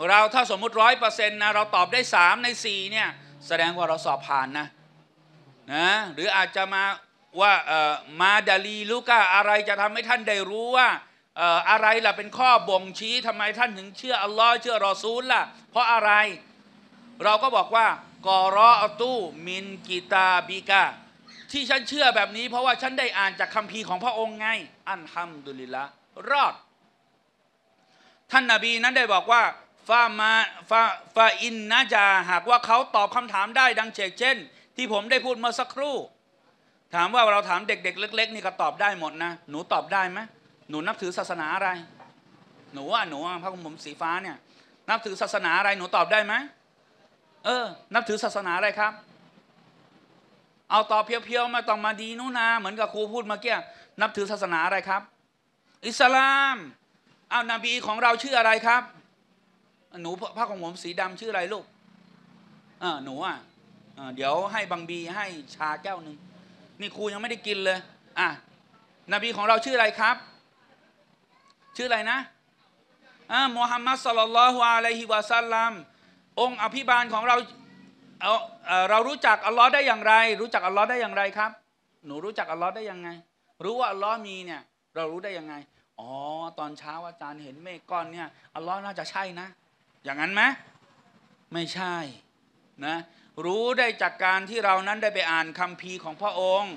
Speaker 1: เราถ้าสมมุติร้อยเปอร์เซ็นต์นะ เราตอบได้สามในสี่เนี่ย แสดงว่าเราสอบผ่านนะนะหรืออาจจะมาว่าเออ่มาดาลีลูกาอะไรจะทำให้ท่านได้รู้ว่าเอ่ออะไรล่ะ เป็นข้อบ่งชี้ทำไมท่านถึงเชื่ออัลลอฮ์เชื่อรอซูลล่ะ เพราะอะไรเราก็บอกว่ากอรออตูมินกิตาบิกาที่ฉันเชื่อแบบนี้เพราะว่าฉันได้อ่านจากคัมภีร์ของพระองค์ไง อันฮัมดุลิละรอด ท่านนาบีนั้นได้บอกว่าฟามาฟาฟาอินนะจา หากว่าเขาตอบคำถามได้ดังเชกเช่น ที่ผมได้พูดเมื่อสักครู่ ถามว่าเราถามเด็กๆเล็กๆนี่ก็ตอบได้หมดนะหนูตอบได้ไหมหนูนับถือศาสนาอะไร หนูว่าหนูพระคุณผมสีฟ้าเนี่ยนับถือศาสนาอะไร หนูตอบได้ไหมเออ นับถือศาสนาอะไรครับเอาต่อเพียวๆไม่ต้องมาดีนู่นนาเหมือนกับครูพูดเมื่อกี้นับถือศาสนาอะไรครับ อิสลามเอานบีของเราชื่ออะไรครับหนูผ้าของผมสีดำชื่ออะไรลูกเออหนูอ่ะเดี๋ยวให้บางบีให้ชาแก้วหนึ่งนี่ครูยังไม่ได้กินเลยอ่ะนบีของเราชื่ออะไรครับ ชื่ออะไรนะอ่ามูฮัมมัดสลลัลฮุอะลัยฮิวะซัลลัมองค์อภิบาลของเราเอาเรารู้จักอัลลอฮ์ได้อย่างไร รู้จักอัลลอฮ์ได้อย่างไรครับ หนูรู้จักอัลลอฮ์ได้ยังไง รู้ว่าอัลลอฮ์มีเนี่ย เรารู้ได้ยังไง อ๋อ ตอนเช้าอาจารย์เห็นเมฆก้อนเนี่ยอัลลอฮ์น่าจะใช่นะ อย่างนั้นไหมไม่ใช่นะ รู้ได้จากการที่เรานั้นได้ไปอ่านคัมภีร์ของพระองค์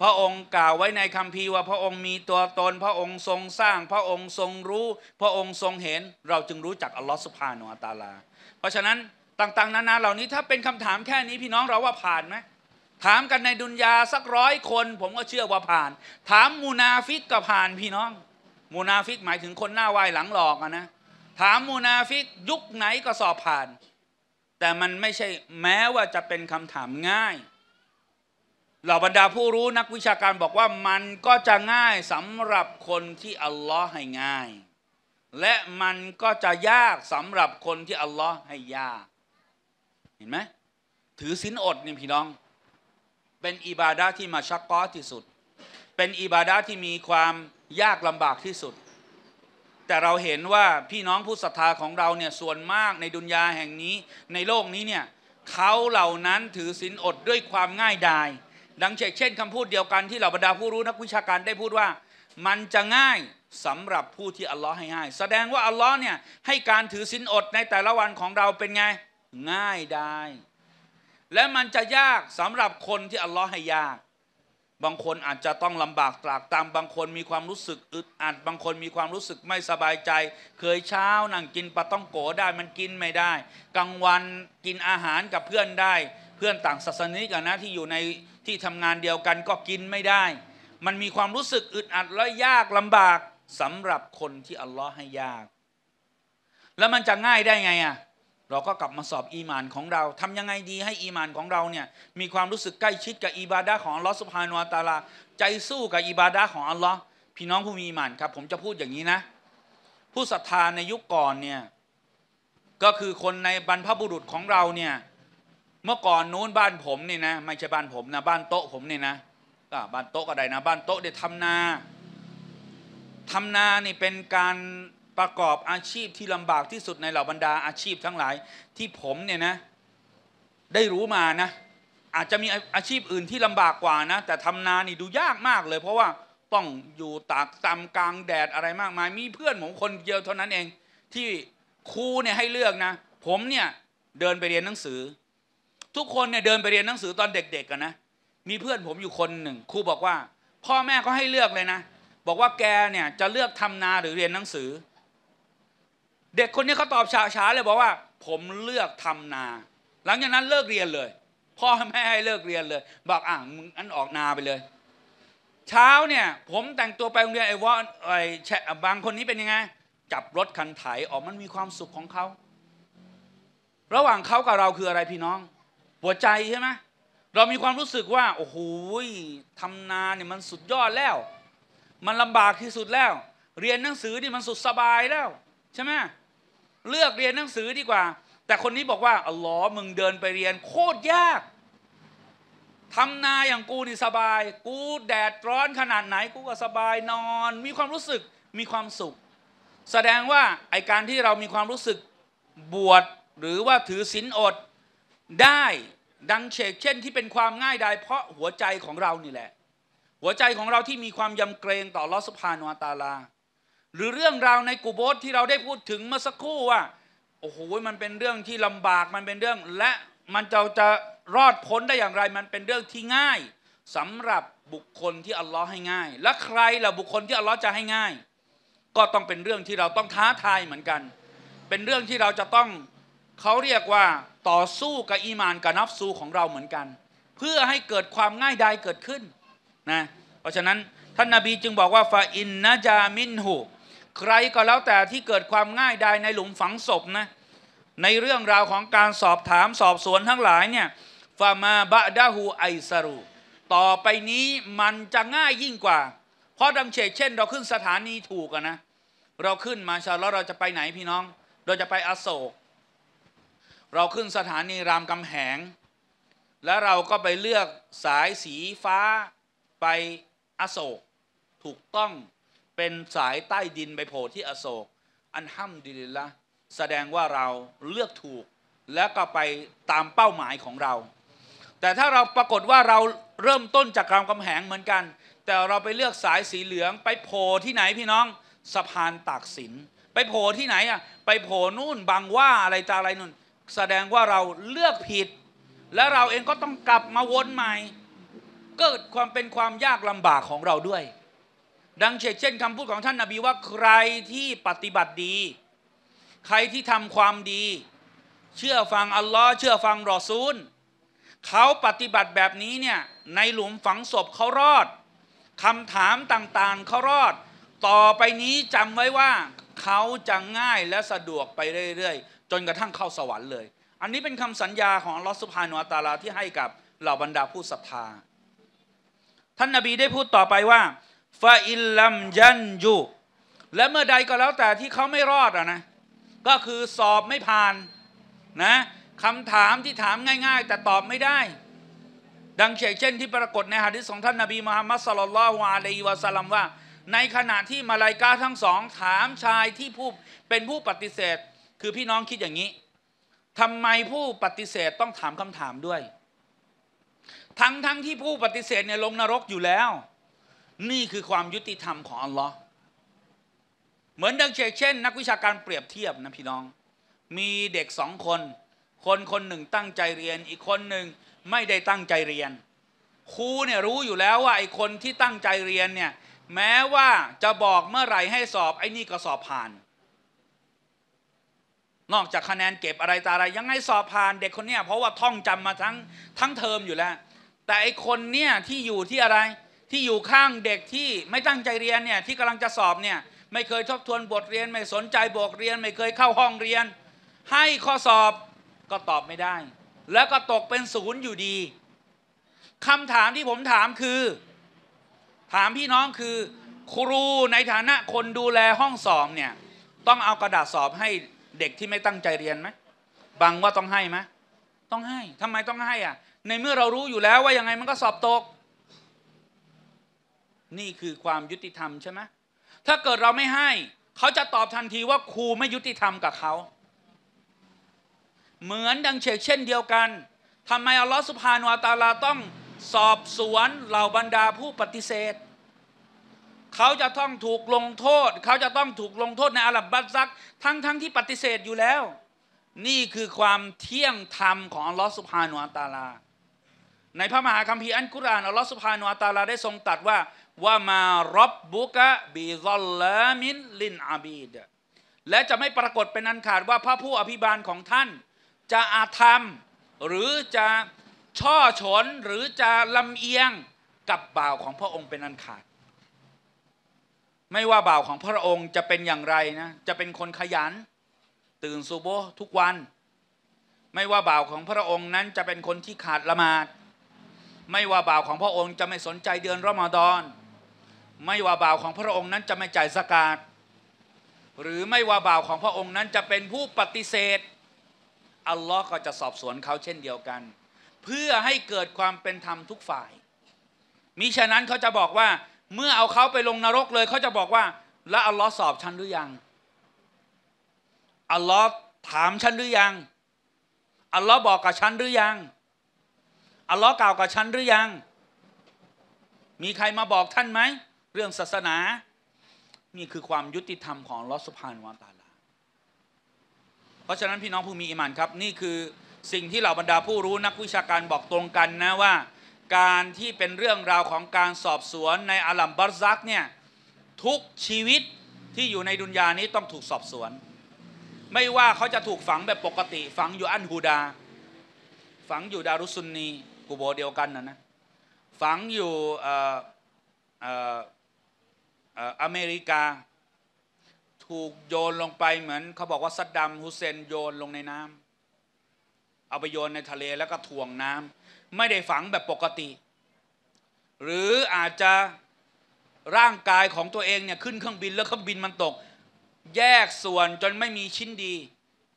Speaker 1: พระองค์กล่าวไว้ในคัมภีร์ว่าพระองค์มีตัวตน พระองค์ทรงสร้าง พระองค์ทรงรู้ พระองค์ทรงเห็น เราจึงรู้จักอัลลอฮ์สุภาโนอัตาลา เพราะฉะนั้นต่าง ๆ นานาเหล่านี้ถ้าเป็นคำถามแค่นี้พี่น้องเราว่าผ่านไหมถามกันในดุนยาสักร้อยคนผมก็เชื่อว่าผ่าน ถามมูนาฟิกก็ผ่านพี่น้องมูนาฟิกหมายถึงคนหน้าวายหลังหลอกนะถามมูนาฟิกยุคไหนก็สอบผ่าน แต่มันไม่ใช่แม้ว่าจะเป็นคำถามง่ายเหล่าบรรดาผู้รู้นักวิชาการบอกว่ามันก็จะง่ายสำหรับคนที่อัลลอฮ์ให้ง่าย และมันก็จะยากสำหรับคนที่อัลลอฮ์ให้ยากเห็นไหมถือศีลอดนี่พี่น้อง เป็นอิบาดาที่มาชักก้อที่สุด เป็นอิบาดาที่มีความยากลำบากที่สุด แต่เราเห็นว่าพี่น้องผู้ศรัทธาของเราเนี่ยส่วนมากในดุนยาแห่งนี้ ในโลกนี้เนี่ยเขาเหล่านั้นถือศีลอดด้วยความง่ายดายดังเช่นคำพูดเดียวกันที่เหล่าบรรดาผู้รู้นักวิชาการได้พูดว่า มันจะง่ายสำหรับผู้ที่อัลลอฮ์ให้ง่ายแสดงว่าอัลลอฮ์เนี่ยให้การถือศีลอดในแต่ละวันของเราเป็นไงง่ายได้ และมันจะยากสำหรับคนที่อัลลอฮ์ให้ยาก บางคนอาจจะต้องลำบากตรากตามบางคนมีความรู้สึกอึดอัดบางคนมีความรู้สึกไม่สบายใจ เคยเช้า นั่งกินปลาต้องโกได้ มันกินไม่ได้ กลางวันกินอาหารกับเพื่อนได้ เพื่อนต่างศาสนิกนะที่อยู่ในที่ทำงานเดียวกันก็กินไม่ได้ มันมีความรู้สึกอึดอัดและยากลำบากสำหรับคนที่อัลลอฮ์ให้ยาก แล้วมันจะง่ายได้ไงอ่ะเราก็กลับมาสอบอีมานของเรา ทำยังไงดีให้อีมานของเราเนี่ยมีความรู้สึกใกล้ชิดกับอิบาดาของอัลลอฮ์สุภาโนอัตาลา ใจสู้กับอิบาดาของอัลลอฮ์พี่น้องผู้มีอีมานครับ ผมจะพูดอย่างนี้นะ ผู้ศรัทธาในยุคก่อนเนี่ยก็คือคนในบรรพบุรุษของเราเนี่ยเมื่อก่อนนู้นบ้านผมเนี่ยนะไม่ใช่บ้านผมนะบ้านโต๊ะผมเนี่ยนะก็บ้านโต๊ะก็ได้นะ บ้านโต๊ะเดี๋ยวทำนาทำนานี่เป็นการประกอบอาชีพที่ลำบากที่สุดในเหล่าบรรดาอาชีพทั้งหลาย ที่ผมเนี่ยนะได้รู้มานะ อาจจะมีอาชีพอื่นที่ลำบากกว่านะแต่ทำนานี่ดูยากมากเลยเพราะว่าต้องอยู่ตากตำกลางแดดอะไรมากมาย มีเพื่อนผมคนเดียวเท่านั้นเอง ที่ครูเนี่ยให้เลือกนะ ผมเนี่ยเดินไปเรียนหนังสือ ทุกคนเนี่ยเดินไปเรียนหนังสือตอนเด็กๆกันนะมีเพื่อนผมอยู่คนหนึ่งครูบอกว่า พ่อแม่ก็ให้เลือกเลยนะ บอกว่าแกเนี่ยจะเลือกทำนาหรือเรียนหนังสือเด็กคนนี้เขาตอบฉาฉาเลยบอกว่า ผมเลือกทำนา หลังจากนั้นเลิกเรียนเลย พ่อแม่ให้เลิกเรียนเลยบอกอ่ะมึงอันออกนาไปเลย เช้าเนี่ย ผมแต่งตัวไปโรงเรียนไอ้วอไอ้บางคนนี้เป็นยังไง จับรถคันไถออกมันมีความสุขของเขา ระหว่างเขากับเราคืออะไรพี่น้องหัวใจใช่ไหมเรามีความรู้สึกว่าโอ้โหทำนาเนี่ยมันสุดยอดแล้ว มันลำบากที่สุดแล้ว เรียนหนังสือ นี่มันสุดสบายแล้วใช่ไหมเลือกเรียนหนังสือดีกว่า แต่คนนี้บอกว่าอ๋อมึงเดินไปเรียน โคตรยากทำนาอย่างกูนี่สบาย กูแดดร้อนขนาดไหนกูก็สบายนอน มีความรู้สึกมีความสุข แสดงว่าไอการที่เรามีความรู้สึกบวชหรือว่าถือศีลอด ได้ดังเชกเช่นที่เป็นความง่ายดายเพราะหัวใจของเรานี่แหละ หัวใจของเราที่มีความยำเกรงต่อลอสพานวตาลาหรือเรื่องราวในกูโบสที่เราได้พูดถึงเมื่อสักครู่ว่าโอ้โหมันเป็นเรื่องที่ลำบากมันเป็นเรื่อง และมันจะจะรอดพ้นได้อย่างไรมันเป็นเรื่องที่ง่าย สำหรับบุคคลที่อัลลอฮ์ให้ง่าย และใครล่ะบุคคลที่อัลลอฮ์จะให้ง่าย ก็ต้องเป็นเรื่องที่เราต้องท้าทายเหมือนกัน เป็นเรื่องที่เราจะต้องเขาเรียกว่าต่อสู้กับอีมานกับนับซูของเราเหมือนกัน เพื่อให้เกิดความง่ายดายเกิดขึ้นนะเพราะฉะนั้นท่านนาบีจึงบอกว่าฟาอินนะจามินหูใครก็แล้วแต่ที่เกิดความง่ายดายในหลุมฝังศพนะในเรื่องราวของการสอบถามสอบสวนทั้งหลายเนี่ยฟามาบะดาหูไอซารูต่อไปนี้มันจะง่ายยิ่งกว่า เพราะดังเชเช่นเราขึ้นสถานีถูกนะเราขึ้นมาชาแล้วเราจะไปไหนพี่น้อง เราจะไปอโศก เราขึ้นสถานีรามคำแหง แล้วเราก็ไปเลือกสายสีฟ้าไปอโศก ถูกต้องเป็นสายใต้ดินไปโผล่ที่อโศก อันห้ำดิลละแสดงว่าเราเลือกถูกแล้วก็ไปตามเป้าหมายของเรา แต่ถ้าเราปรากฏว่าเราเริ่มต้นจากรามกำแหงเหมือนกัน แต่เราไปเลือกสายสีเหลืองไปโผล่ที่ไหนพี่น้อง สะพานตากสิน ไปโผล่ที่ไหนอ่ะไปโผล่นู่นบางว่าอะไรตาอะไรนู่น แสดงว่าเราเลือกผิด และเราเองก็ต้องกลับมาวนใหม่ เกิดความเป็นความยากลำบากของเราด้วยดังเช่นเช่นคำพูดของท่านนาบีว่าใครที่ปฏิบัติดี ใครที่ทำความดี เชื่อฟังอัลลอฮ์เชื่อฟังรอซูลเขาปฏิบัติแบบนี้เนี่ย ในหลุมฝังศพเขารอดคำถามต่างๆเขารอด ต่อไปนี้จำไว้ว่า เขาจะง่ายและสะดวกไปเรื่อยๆ จนกระทั่งเข้าสวรรค์เลย อันนี้เป็นคำสัญญาของลอสุภานุอตาลาที่ให้กับเหล่าบรรดาผู้ศรัทธาท่านนาบีได้พูดต่อไปว่าฟาอิลลัมยันยูและเมื่อใดก็แล้วแต่ที่เขาไม่รอด อ่ะนะ ก็คือสอบไม่ผ่านนะ คำถามที่ถามง่ายๆ แต่ตอบไม่ได้ ดังเช่นที่ปรากฏในหะดิษของท่านนบีมุฮัมมัดสลลัลลอฮุอะลัยวะสัลลัมว่า ในขณะที่มาลายกาทั้งสองถามชายที่ผู้เป็นผู้ปฏิเสธ คือพี่น้องคิดอย่างนี้ ทำไมผู้ปฏิเสธต้องถามคำถามด้วย ทั้งทั้งที่ผู้ปฏิเสธเนี่ยลงนรกอยู่แล้วนี่คือความยุติธรรมของ อัลลอฮ์เหมือนดังเช่น นักวิชาการเปรียบเทียบนะ พี่น้อง มีเด็กสองคน คนคนหนึ่งตั้งใจเรียน อีกคนหนึ่งไม่ได้ตั้งใจเรียน ครูเนี่ยรู้อยู่แล้วว่า ไอ้คนที่ตั้งใจเรียนเนี่ย แม้ว่าจะบอกเมื่อ ไหร่ให้สอบ ไอ้นี่ก็สอบผ่าน นอกจากคะแนนเก็บอะไรตาอะไร ยังไงสอบผ่าน เด็กคนเนี้ยเพราะว่าท่องจำมาทั้งทั้งเทอมอยู่แล้ว แต่ไอ้คนเนี่ยที่อยู่ที่อะไรที่อยู่ข้างเด็กที่ไม่ตั้งใจเรียนเนี่ยที่กำลังจะสอบเนี่ยไม่เคยทบทวนบทเรียนไม่สนใจบทเรียน ไม่เคยเข้าห้องเรียน ให้ข้อสอบก็ตอบไม่ได้ แล้วก็ตกเป็นศูนย์อยู่ดีคำถามที่ผมถามคือถามพี่น้องคือ ครูในฐานะคนดูแลห้องสอบเนี่ยต้องเอากระดาษสอบให้เด็กที่ไม่ตั้งใจเรียนไหมบังว่าต้องให้ไหมต้องให้ทำไมต้องให้อ่ะในเมื่อเรารู้อยู่แล้วว่ายังไงมันก็สอบตกนี่คือความยุติธรรมใช่ไหมถ้าเกิดเราไม่ให้เขาจะตอบทันทีว่าครูไม่ยุติธรรมกับเขา เหมือนดังเชกเช่นเดียวกัน ทำไมอัลลอฮฺสุภาโนอัตาลาต้องสอบสวนเหล่าบรรดาผู้ปฏิเสธ เขาจะต้องถูกลงโทษ เขาจะต้องถูกลงโทษในอาลับบัตซักทั้งทั้งที่ปฏิเสธอยู่แล้ว นี่คือความเที่ยงธรรมของอัลลอฮฺสุภาโนอัตาลา ในพระมหาคัมภีร์อันกุรานอัลลอฮฺสุภาโนอัตาลาได้ทรงตัดว่าว่ามารบบุกะบีซอลลามินลินอาบีดและจะไม่ปรากฏเป็นอันขาดว่าพระผู้อภิบาลของท่านจะอาธรรม หรือจะช่อฉนหรือจะลำเอียงกับบ่าวของพระองค์เป็นอันขาด ไม่ว่าบ่าวของพระองค์จะเป็นอย่างไรนะจะเป็นคนขยัน ตื่นสุโบทุกวัน ไม่ว่าบ่าวของพระองค์นั้นจะเป็นคนที่ขาดละหมาด ไม่ว่าบ่าวของพระองค์จะไม่สนใจเดือนรอมฎอนไม่ว่าบ่าวของพระองค์นั้นจะไม่จ่ายสกาดหรือไม่ว่าบ่าวของพระองค์นั้นจะเป็นผู้ปฏิเสธ อัลลอฮ์ก็จะสอบสวนเขาเช่นเดียวกัน เพื่อให้เกิดความเป็นธรรมทุกฝ่ายมิฉะนั้นเขาจะบอกว่าเมื่อเอาเขาไปลงนรกเลยเขาจะบอกว่า แล้วอัลลอฮ์สอบฉันหรือยัง อัลลอฮ์ถามฉันหรือยัง อัลลอฮ์บอกกับฉันหรือยังอัลลอฮ์กล่าวกับฉันหรือยัง มีใครมาบอกท่านไหมเรื่องศาสนา นี่คือความยุติธรรมของลอสพานวาตาลา เพราะฉะนั้นพี่น้องผู้มีอิมานครับนี่คือสิ่งที่เหล่าบรรดาผู้รู้นักวิชาการบอกตรงกันนะว่าการที่เป็นเรื่องราวของการสอบสวนในอาลัมบัซักเนี่ยทุกชีวิตที่อยู่ในดุนยานี้ต้องถูกสอบสวน ไม่ว่าเขาจะถูกฝังแบบปกติ ฝังอยู่อันฮูดา ฝังอยู่ดารุสุนนีกูโบเดียวกันนะนะฝังอยู่อเมริกาถูกโยนลงไปเหมือน เขาบอกว่าซัดดัมฮุเซนโยนลงในน้ำเอาไปโยนในทะเลแล้วก็ถ่วงน้ำไม่ได้ฝังแบบปกติ หรืออาจจะร่างกายของตัวเองเนี่ย ขึ้นเครื่องบินแล้วเครื่องบินมันตก แยกส่วนจนไม่มีชิ้นดี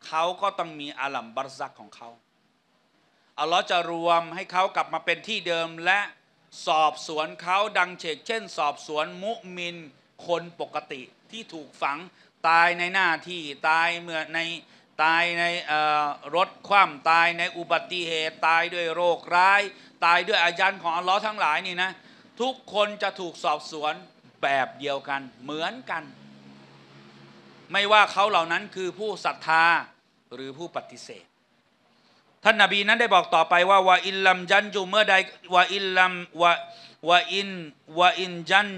Speaker 1: เขาก็ต้องมีอาลัมบารซักของเขาเอาล้อจะรวมให้เขากลับมาเป็นที่เดิมและสอบสวนเขาดังเฉกเช่นสอบสวนมุมินคนปกติที่ถูกฝังตายในหน้าที่ตายเมื่อในตายในรถคว่ำตายในอุบัติเหตุตายด้วยโรคร้าย ตายด้วยอายันของอัลลอฮ์ทั้งหลายนี่นะทุกคนจะถูกสอบสวนแบบเดียวกันเหมือนกัน ไม่ว่าเขาเหล่านั้นคือผู้ศรัทธาหรือผู้ปฏิเสธท่านนาบีนั้นได้บอกต่อไปว่าวาอินลัมจันจูเมื่อใดวาอินลัมวาวาอินวาอินจัน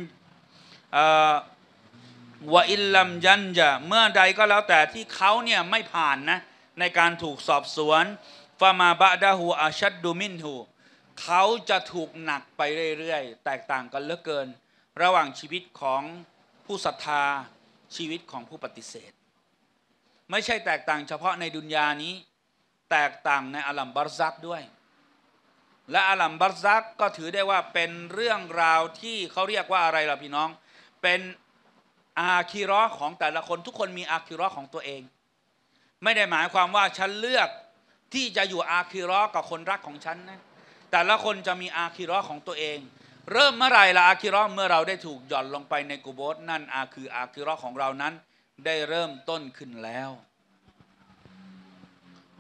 Speaker 1: วาอินลัมยันจะเมื่อใดก็แล้วแต่ที่เขาเนี่ยไม่ผ่านนะในการถูกสอบสวนฟามาบะดาหูอาชัดดูมินหูเขาจะถูกหนักไปเรื่อย ๆ แตกต่างกันเหลือเกิน ระหว่างชีวิตของผู้ศรัทธาชีวิตของผู้ปฏิเสธ ไม่ใช่แตกต่างเฉพาะในดุนยานี้แตกต่างในอัลัมบารซักด้วย และอัลัมบารซักก็ถือได้ว่าเป็นเรื่องราวที่เขาเรียกว่าอะไรล่ะพี่น้อง เป็นอาคิรอของแต่ละคน ทุกคนมีอาคิรอของตัวเอง ไม่ได้หมายความว่าฉันเลือกที่จะอยู่อาคิรอกับคนรักของฉันนะแต่ละคนจะมีอาคิรอของตัวเอง เริ่มเมื่อไรละอาคิรอเมื่อเราได้ถูกหย่อนลงไปในกูโบสนั่นอาคืออาคิรอของเรานั้น ได้เริ่มต้นขึ้นแล้ว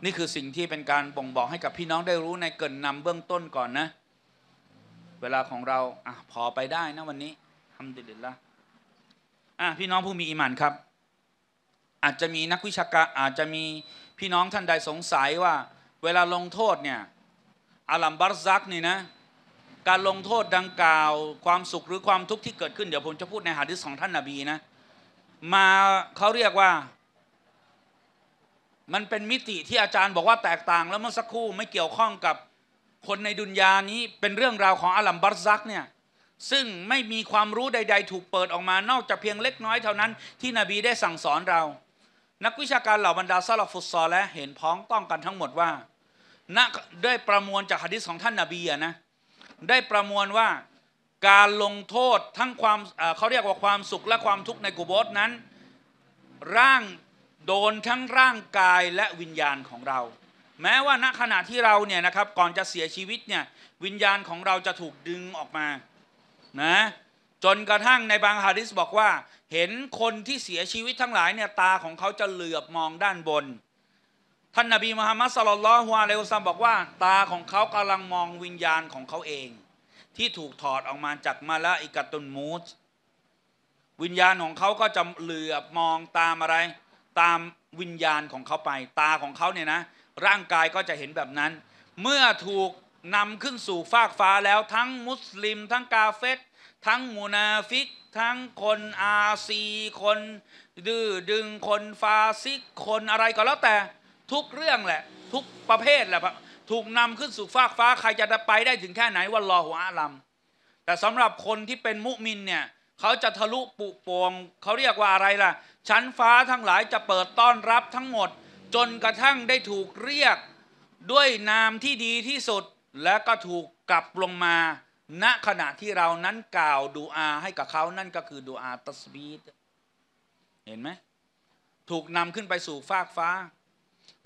Speaker 1: นี่คือสิ่งที่เป็นการบ่งบอกให้กับพี่น้องได้รู้ในเกินนำเบื้องต้นก่อนนะ เวลาของเราอ่ะพอไปได้นะวันนี้ทำดีดีละอ่ะพี่น้องผู้มีอหมานครับ อาจจะมีนักวิชาการอาจจะมีพี่น้องท่านใดสงสัยว่า เวลาลงโทษเนี่ยอัลัมบัรซักนี่นะการลงโทษดังกล่าวความสุขหรือความทุกข์ที่เกิดขึ้น เดี๋ยวผมจะพูดในหะดิษของ ท่านนาบีนะมาเขาเรียกว่ามันเป็นมิติที่อาจารย์บอกว่าแตกต่างแล้วเมื่อสักครู่ไม่เกี่ยวข้องกับคนในดุนยานี้เป็นเรื่องราวของอัลัมบัตซักเนี่ย ซึ่งไม่มีความรู้ใด ๆ ถูกเปิดออกมานอกจากเพียงเล็กน้อยเท่านั้น ที่นบีได้สั่งสอนเรา นักวิชาการเหล่าบรรดาซาลฟุตซอลและเห็นพ้องต้องกันทั้งหมดว่านะได้ประมวลจากฮะดิษของท่านนาบีนะได้ประมวลว่าการลงโทษทั้งความเขาเรียกว่าความสุขและความทุกข์ในกุบบสนั้น ร่างโดนทั้งร่างกายและวิญญาณของเรา แม้ว่าณขณะที่เราเนี่ยนะครับก่อนจะเสียชีวิตเนี่ยวิญญาณของเราจะถูกดึงออกมานะจนกระทั่งในบางฮาดิสบอกว่าเห็นคนที่เสียชีวิตทั้งหลายเนี่ยตาของเขาจะเหลือบมองด้านบนท่านนาบีมุฮัมมัดสลลัลฮวาเลวซัมบอกว่าตาของเขากำลังมองวิญญาณของเขาเอง ที่ถูกถอดออกมาจากมาละอิกตุนมูสวิญญาณของเขาก็จะเหลือบมองตามอะไรตามวิญญาณของเขาไป ตาของเขาเนี่ยนะร่างกายก็จะเห็นแบบนั้น เมื่อถูกนำขึ้นสู่ฟากฟ้าแล้ว ทั้งมุสลิม ทั้งกาเฟตทั้งมูนาฟิก ทั้งคนอาซี คน ดื้อดึงคนฟาซิกคนอะไรก็แล้วแต่ ทุกเรื่องแหละ ทุกประเภทแหละถูกนำขึ้นสู่ฟากฟ้าใครจะไปได้ถึงแค่ไหนวันรอหัวอาลัมแต่สำหรับคนที่เป็นมุมินเนี่ยเขาจะทะลุปุโปงเขาเรียกว่าอะไรล่ะชั้นฟ้าทั้งหลายจะเปิดต้อนรับทั้งหมด จนกระทั่งได้ถูกเรียกด้วยนามที่ดีที่สุดและก็ถูกกลับลงมา ณขณะที่เรานั้นกล่าวดูอาให้กับเขานั่นก็คือดูอาตัสบีดเห็นไหมถูกนำขึ้นไปสู่ฟากฟ้า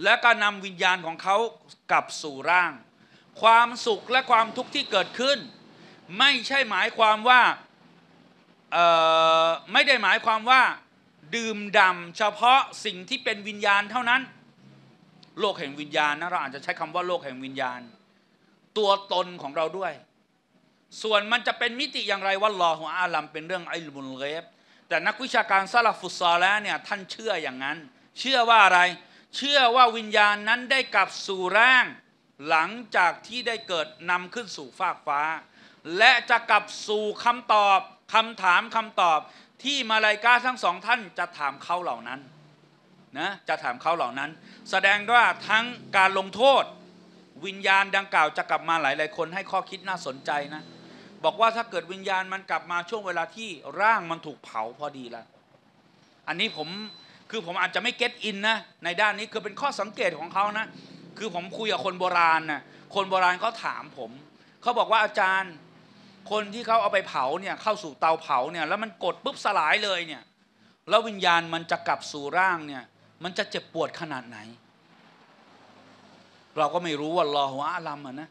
Speaker 1: และก็นำวิญญาณของเขากลับสู่ร่าง ความสุขและความทุกข์ที่เกิดขึ้น ไม่ใช่หมายความว่าไม่ได้หมายความว่าดื่มดำเฉพาะสิ่งที่เป็นวิญญาณเท่านั้น โลกแห่งวิญญาณนะเราอาจจะใช้คำว่า โลกแห่งวิญญาณ ตัวตนของเราด้วย ส่วนมันจะเป็นมิติอย่างไรว่าลอหัวอาลัมเป็นเรื่องไอลุนเลฟแต่นักวิชาการซาลาฟุตซอแล้วเนี่ยท่านเชื่ออย่างนั้น เชื่อว่าอะไร เชื่อว่าวิญญาณนั้นได้กลับสู่ร่างหลังจากที่ได้เกิดนำขึ้นสู่ฟากฟ้า และจะกลับสู่คำตอบคำถามคำตอบที่มาลายกาทั้งสองท่านจะถามเขาเหล่านั้นนะจะถามเขาเหล่านั้น แสดงว่าทั้งการลงโทษ วิญญาณดังกล่าวจะกลับมาหลายหลายคนให้ข้อคิดน่าสนใจนะบอกว่าถ้าเกิดวิญญาณมันกลับมาช่วงเวลาที่ร่างมันถูกเผาพอดีละ อันนี้ผมคือผมอาจจะไม่เก็ตอินนะในด้านนี้คือเป็นข้อสังเกตของเขานะคือผมคุยกับคนโบราณนะคนโบราณเขาถามผมเขาบอกว่าอาจารย์คนที่เขาเอาไปเผาเนี่ยเข้าสู่เตาเผาเนี่ยแล้วมันกดปุ๊บสลายเลยเนี่ยแล้ววิญญาณมันจะกลับสู่ร่างเนี่ยมันจะเจ็บปวดขนาดไหน เราก็ไม่รู้ว่ารอหัวอาลัมนะ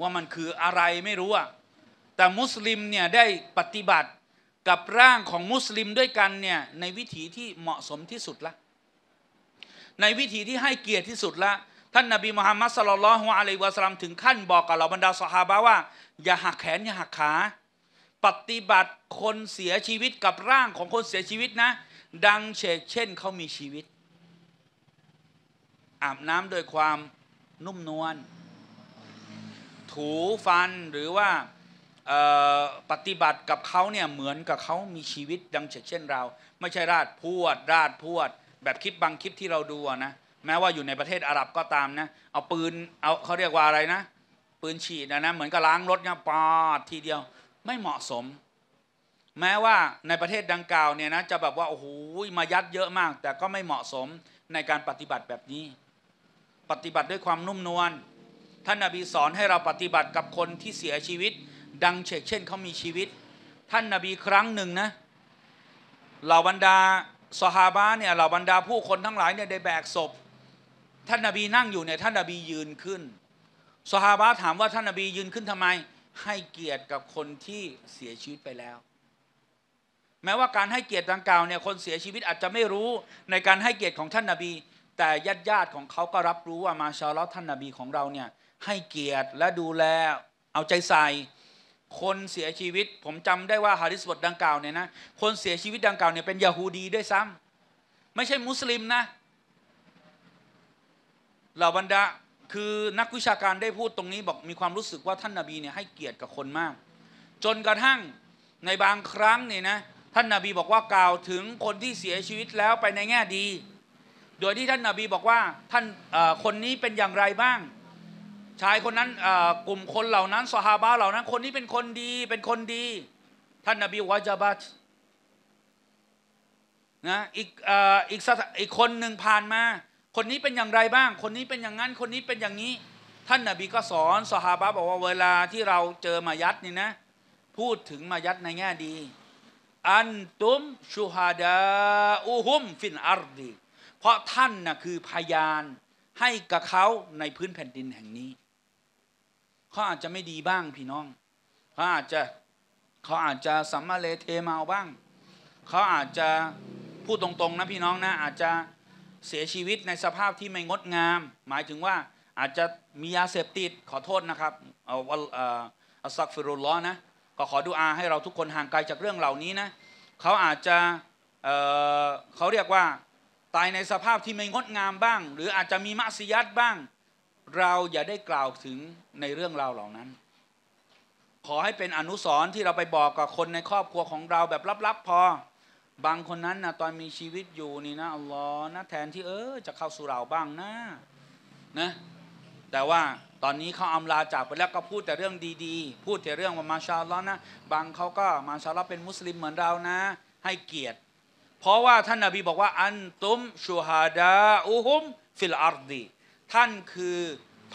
Speaker 1: ว่ามันคืออะไรไม่รู้อะแต่มุสลิมเนี่ยได้ปฏิบัติกับร่างของมุสลิมด้วยกันเนี่ยในวิถีที่เหมาะสมที่สุดละในวิธีที่ให้เกียรติที่สุดละท่านนบีมุฮัมมัดสลลัลฮุอะลัยวะสลัมถึงขั้นบอกกับเราบรรดาสหายว่า อย่าหักแขนอย่าหักขา ปฏิบัติคนเสียชีวิตกับร่างของคนเสียชีวิตนะดังเชกเช่นเขามีชีวิตอาบน้ำโดยความนุ่มนวลถูฟันหรือว่าปฏิบัติกับเขาเนี่ยเหมือนกับเขามีชีวิตดังเช่นเรา ไม่ใช่ราดพวด ราดพวด แบบคลิปบางคลิปที่เราดูนะแม้ว่าอยู่ในประเทศอาหรับก็ตามนะเอาปืนเอาเขาเรียกว่าอะไรนะ ปืนฉีดนะนะเหมือนกับล้างรถเนี่ยปาดทีเดียวไม่เหมาะสม แม้ว่าในประเทศดังกล่าวเนี่ยนะจะแบบว่าโอ้โหมายัดเยอะมาก แต่ก็ไม่เหมาะสมในการปฏิบัติแบบนี้ ปฏิบัติด้วยความนุ่มนวลท่านนาบีสอนให้เราปฏิบัติกับคนที่เสียชีวิต ดังเชกเช่นเขามีชีวิต ท่านนาบีครั้งหนึ่งนะเหล่าบรรดาสหาบาเนี่ยเหล่าบรรดาผู้คนทั้งหลายเนี่ยได้แบกศพท่านนบีนั่งอยู่เนี่ยท่านนบียืนขึ้นสฮาบะถามว่าท่านนบียืนขึ้นทำไมให้เกียรติกับคนที่เสียชีวิตไปแล้ว แม้ว่าการให้เกียรติดังกล่าวเนี่ยคนเสียชีวิตอาจจะไม่รู้ในการให้เกียรติของท่านนบี แต่ญาติญาติของเขาก็รับรู้ว่ามาชาลอท่านนบีของเราเนี่ยให้เกียรติและดูแลเอาใจใส่ คนเสียชีวิต ผมจำได้ว่าฮาริสบทดังกล่าวเนี่ยนะคนเสียชีวิตดังกล่าวเนี่ยเป็นยาฮูดีด้วยซ้ำ ไม่ใช่มุสลิมนะเหล่าบรรดาคือนักวิชาการได้พูดตรงนี้บอกมีความรู้สึกว่าท่านนาบีเนี่ยให้เกียรติกับคนมาก จนกระทั่งในบางครั้งเนี่ยนะท่านนาบีบอกว่ากล่าวถึงคนที่เสียชีวิตแล้วไปในแง่ดี โดยที่ท่านนาบีบอกว่าท่านคนนี้เป็นอย่างไรบ้าง ชายคนนั้นกลุ่มคนเหล่านั้นสฮาบะเหล่านั้นคนนี้เป็นคนดีเป็นคนดี ท่านนาบีวาจาบัตนะอีกอีกอีกคนหนึ่งผ่านมาคนนี้เป็นอย่างไรบ้าง คนนี้เป็นอย่างนั้น คนนี้เป็นอย่างนี้ ท่านนาบีก็สอนสหาบะบอกว่าเวลาที่เราเจอมายัดนี่นะ พูดถึงมายัดในแง่ดี อันตุมชูฮาดาอูฮุมฟินอาร์ดี เพราะท่านนะ่ะคือพยาน ให้กับเขาในพื้นแผ่นดินแห่งนี้ เขาอาจจะไม่ดีบ้างพี่น้อง เขาอาจจะเขาอาจจะสัมมาเลเทมาบ้าง เขาอาจจะพูดตรงๆนะพี่น้องนะ อาจจะเสียชีวิตในสภาพที่ไม่งดงาม หมายถึงว่าอาจจะมียาเสพติดขอโทษนะครับเอาอัลซักฟิรุลลอนะก็ขอดูอาให้เราทุกคนห่างไกลจากเรื่องเหล่านี้นะเขาอาจจะเเขาเรียกว่าตายในสภาพที่ไม่งดงามบ้าง หรืออาจจะมีมัสยิดบ้าง เราอย่าได้กล่าวถึงในเรื่องราวเหล่านั้น ขอให้เป็นอนุสรณ์ที่เราไปบอกกับคนในครอบครัวของเราแบบลับๆ พอบางคนนั้นนะตอนมีชีวิตอยู่นี่นะ อัลลอฮ์นะแทนที่เออจะเข้าสุราบ้างนะนะ แต่ว่าตอนนี้เขาอำลาจากไปแล้วก็พูดแต่เรื่องดีๆ พูดแต่เรื่องว่า มาชาลอนะบางเขาก็มาชาลอเป็นมุสลิมเหมือนเรานะ ให้เกียรติ เพราะว่าท่านนาบีบอกว่าอันตุมชูฮาดาอูฮุมฟิลอาร์ดีท่านคือ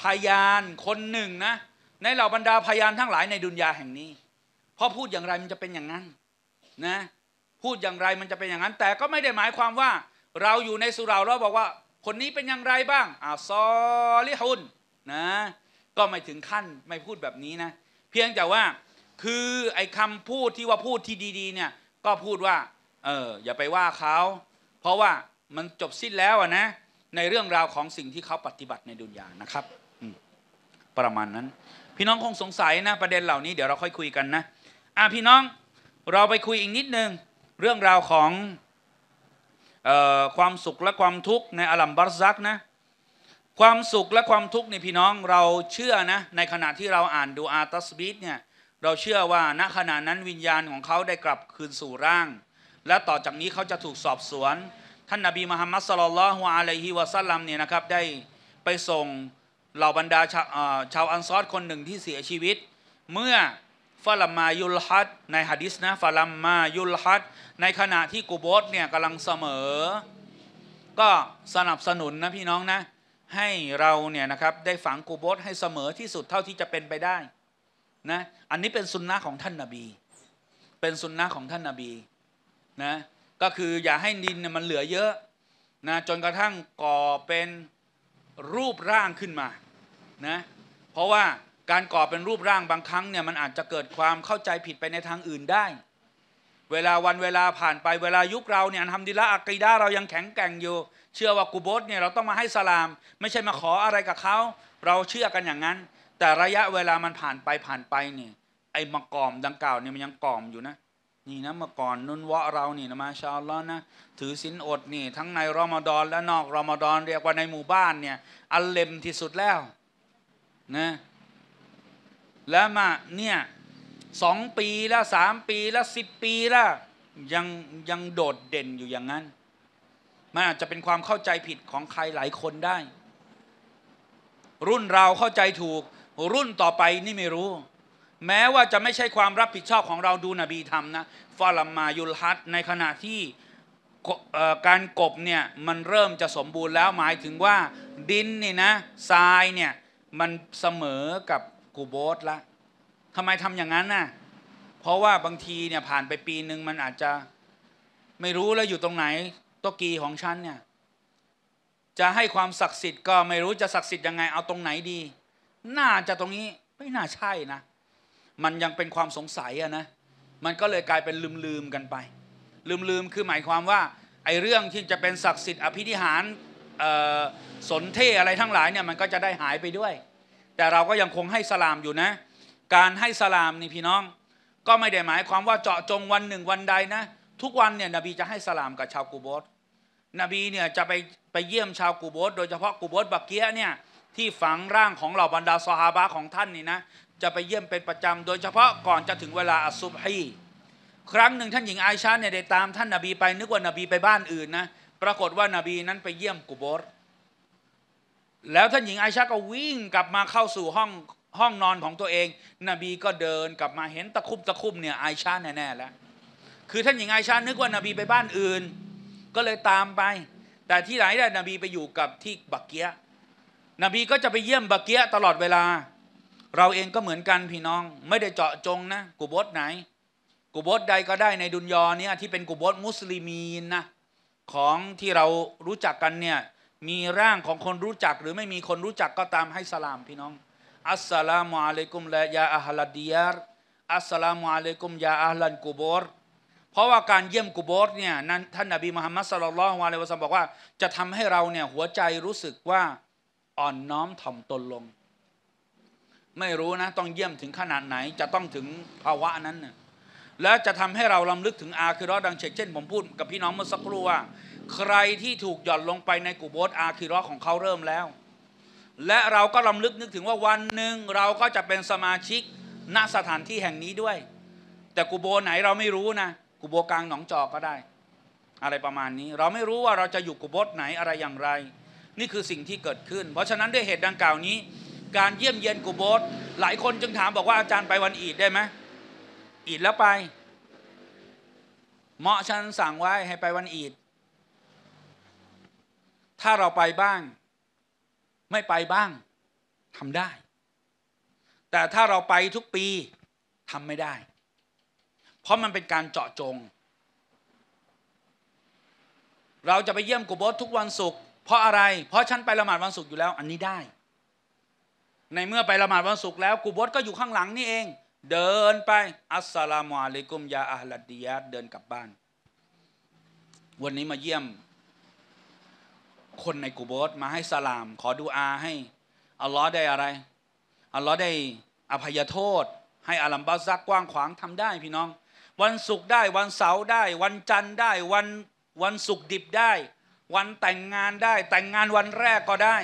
Speaker 1: พยานคนหนึ่งนะ ในเหล่าบรรดาพยานทั้งหลายในดุนยาแห่งนี้พอพูดอย่างไรมันจะเป็นอย่างนั้น นะพูดอย่างไรมันจะเป็นอย่างนั้น แต่ก็ไม่ได้หมายความว่าเราอยู่ในสุราเราบอกว่า คนนี้เป็นอย่างไรบ้างอ่าซอลิฮุนนะ ก็ไม่ถึงขั้นไม่พูดแบบนี้นะ เพียงแต่ว่าคือไอ้คำพูดที่ว่าพูดที่ดี ๆ เนี่ยก็พูดว่าเอออย่าไปว่าเขาเพราะว่ามันจบสิ้นแล้วนะ ในเรื่องราวของสิ่งที่เขาปฏิบัติในดุนยานะครับประมาณนั้น พี่น้องคงสงสัยนะประเด็นเหล่านี้เดี๋ยวเราค่อยคุยกันนะอ่ะพี่น้องเราไปคุยอีกนิดนึงเรื่องราวของออความสุขและความทุกข์ในอัลัมบัรซักนะความสุข และความทุกข์นี่พี่น้องเราเชื่อนะในขณะที่เราอ่านดูอาตัสบีดเนี่ยเราเชื่อว่าณขณะนั้นวิญญาณของเขาได้กลับคืนสู่ร่าง และต่อจากนี้เขาจะถูกสอบสวนท่านนาบีมุฮัมมัดสลลัลฮุอะลัยฮิวะซัลลัมเนี่ยนะครับได้ไปส่งเหล่าบรรดาชาชาวอันซอดคนหนึ่งที่เสียชีวิตเมื่อฟาลัมมายุลฮัดในฮะดิษนะฟาลัมมายุลฮัดในขณะที่กูโบสเนี่ยกำลังเสมอ ก็สนับสนุนนะพี่น้องนะให้เราเนี่ยนะครับได้ฝังกูโบสให้เสมอที่สุดเท่าที่จะเป็นไปได้นะอันนี้เป็นสุนนะของท่านนาบี เป็นสุนนะของท่านนาบีนะก็คืออย่าให้ดินเนี่ยมันเหลือเยอะนะจนกระทั่งก่อเป็นรูปร่างขึ้นมานะเพราะว่าการก่อเป็นรูปร่างบางครั้งเนี่ยมันอาจจะเกิดความเข้าใจผิดไปในทางอื่นได้ เวลาวันเวลาผ่านไปเวลายุคเราเนี่ยทำดีละอักีดาเรายังแข็งแกร่งอยู่ เชื่อว่ากูโบสเนี่ยเราต้องมาให้สลาม ไม่ใช่มาขออะไรกับเขาเราเชื่อกันอย่างนั้น แต่ระยะเวลามันผ่านไปผ่านไปเนี่ยไอ้มะกอมดังกล่าวเนี่ยมันยังกอมอยู่นะ นี่นะมะก่อนนุนวะเรานี่นะมาชาลอนะถือศีลอดนี่ทั้งในรอมฎอนและนอกรอมฎอนเรียกว่าในหมู่บ้านเนี่ยอันเลมที่สุดแล้วนะแล้วมาเนี่ยสองปีแล้วสามปีแล้วสิบปีแล้วยังยังโดดเด่นอยู่อย่างนั้น มันอาจจะเป็นความเข้าใจผิดของใครหลายคนได้ รุ่นเราเข้าใจถูก รุ่นต่อไปนี่ไม่รู้ แม้ว่าจะไม่ใช่ความรับผิดชอบของเราดูนบีทำนะฟาลัมมายุลฮัตในขณะที่การกบเนี่ยมันเริ่มจะสมบูรณ์แล้วหมายถึงว่าดินนี่นะทรายเนี่ยมันเสมอกับกูโบสละทำไมทำอย่างนั้นน่ะ เพราะว่าบางทีเนี่ยผ่านไปปีหนึ่งมันอาจจะไม่รู้แล้วอยู่ตรงไหนตกีของฉันเนี่ยจะให้ความศักดิ์สิทธิ์ก็ไม่รู้จะศักดิ์สิทธิ์ยังไงเอาตรงไหนดี น่าจะตรงนี้ไม่น่าใช่นะ มันยังเป็นความสงสัยอะนะ มันก็เลยกลายเป็นลืมลืมกันไป ลืมลืมคือหมายความว่าไอ้เรื่องที่จะเป็นศักดิ์สิทธิ์อภิธิหารสนเทอะไรทั้งหลายเนี่ยมันก็จะได้หายไปด้วยแต่เราก็ยังคงให้สลามอยู่นะ การให้สลามนี่พี่น้อง ก็ไม่ได้หมายความว่าเจาะจงวันหนึ่งวันใดนะ ทุกวันเนี่ยนบีจะให้สลามกับชาวกูโบสนบีเนี่ยจะไปไปเยี่ยมชาวกูโบสโดยเฉพาะกูโบสบักเกียเนี่ยที่ฝังร่างของเหล่าบรรดาซอฮาบะของท่านนี่นะจะไปเยี่ยมเป็นประจำโดยเฉพาะก่อนจะถึงเวลาอัซุบฮีครั้งหนึ่งท่านหญิงไอชาเนี่ยได้ตามท่านนาบีไป นึกว่านาบีไปบ้านอื่นนะปรากฏว่านาบีนั้นไปเยี่ยมกูโบสแล้ว ท่านหญิงไอชาก็วิ่งกลับมาเข้าสู่ ห้อง ห้องนอนของตัวเอง นบีก็เดินกลับมาเห็นตะคุบตะคุบเนี่ยไอชาแน่ๆแล้วคือ ท่านหญิงไอชานึกว่านบีไปบ้านอื่น ก็เลยตามไป แต่ที่ไหนได้นบีไปอยู่กับที่ บักเกียนบีก็จะ ไปเยี่ยมบักเกียตลอดเวลา เราเองก็เหมือนกันพี่น้อง ไม่ได้เจาะจงนะกุบดไหนกุบดใดก็ได้ในดุนยอเนี่ยที่เป็นกุบดมุสลิมีนนะของที่เรารู้จักกันเนี่ยมีร่างของคนรู้จักหรือไม่มีคนรู้จักก็ตามให้สลาม พี่น้อง อัสสลามุอะลัยกุมและยาอัฮลัดียารอัสสลามุอะลัยกุมยาอัฮลันกูบอร์เพราะว่าการเยี่ยมกูบอร์เนี่ยนั้น ท่านนบีมุฮัมมัดสลลัลลอฮุอะลัยวะซัลลัมบอกว่าจะทำให้เราเนี่ยหัวใจรู้สึกว่าอ่อนน้อมถ่อมตนลง ไม่รู้นะต้องเยี่ยมถึงขนาดไหนจะต้องถึงภาวะนั้นนะและจะทำให้เราลำลึกถึงอาคือรอดังเช่นผมพูดกับพี่น้องเมื่อสักครู่ว่าใครที่ถูกหย่อนลงไปในกุโบสอาคิรอของเขาเริ่มแล้ว และเราก็ลำลึกนึกถึงว่าวันหนึ่งเราก็จะเป็นสมาชิก ณสถานที่แห่งนี้ด้วย แต่กุโบไหนเราไม่รู้นะ กุโบกลางหนองจอกก็ได้ อะไรประมาณนี้ เราไม่รู้ว่าเราจะอยู่กุโบสไหนอะไรอย่างไร นี่คือสิ่งที่เกิดขึ้น เพราะฉะนั้นด้วยเหตุดังกล่าวนี้ การเยี่ยมเยียนกุโบสหลายคนจึงถามบอกว่าอาจารย์ไปวันอีดได้ไหมอีดแล้วไป เหมาะฉันสั่งไว้ให้ไปวันอีดถ้าเราไปบ้างไม่ไปบ้างทำได้ แต่ถ้าเราไปทุกปีทำไม่ได้ เพราะมันเป็นการเจาะจง เราจะไปเยี่ยมกุโบสทุกวันศุกร์เพราะอะไร เพราะฉันไปละหมาดวันศุกร์อยู่แล้ว อันนี้ได้ ในเมื่อไปละหมาดวันศุกร์แล้ว กุโบสก็อยู่ข้างหลังนี่เอง เดินไปอัสสลามุอะลัยกุมยาอัลลดียาเดินกลับบ้าน วันนี้มาเยี่ยมคนในกูโบสมาให้สลามขอดูอาให้อัลลอฮ์ได้อะไรอัลลอฮ์ได้อภัยโทษ ให้อลัมบาซักกว้างขวางทำได้ พี่น้อง วันศุกร์ได้ วันเสาร์ได้ วันจันทร์ได้ วันวันศุกร์ดิบได้ วันแต่งงานได้ แต่งงานวันแรกก็ได้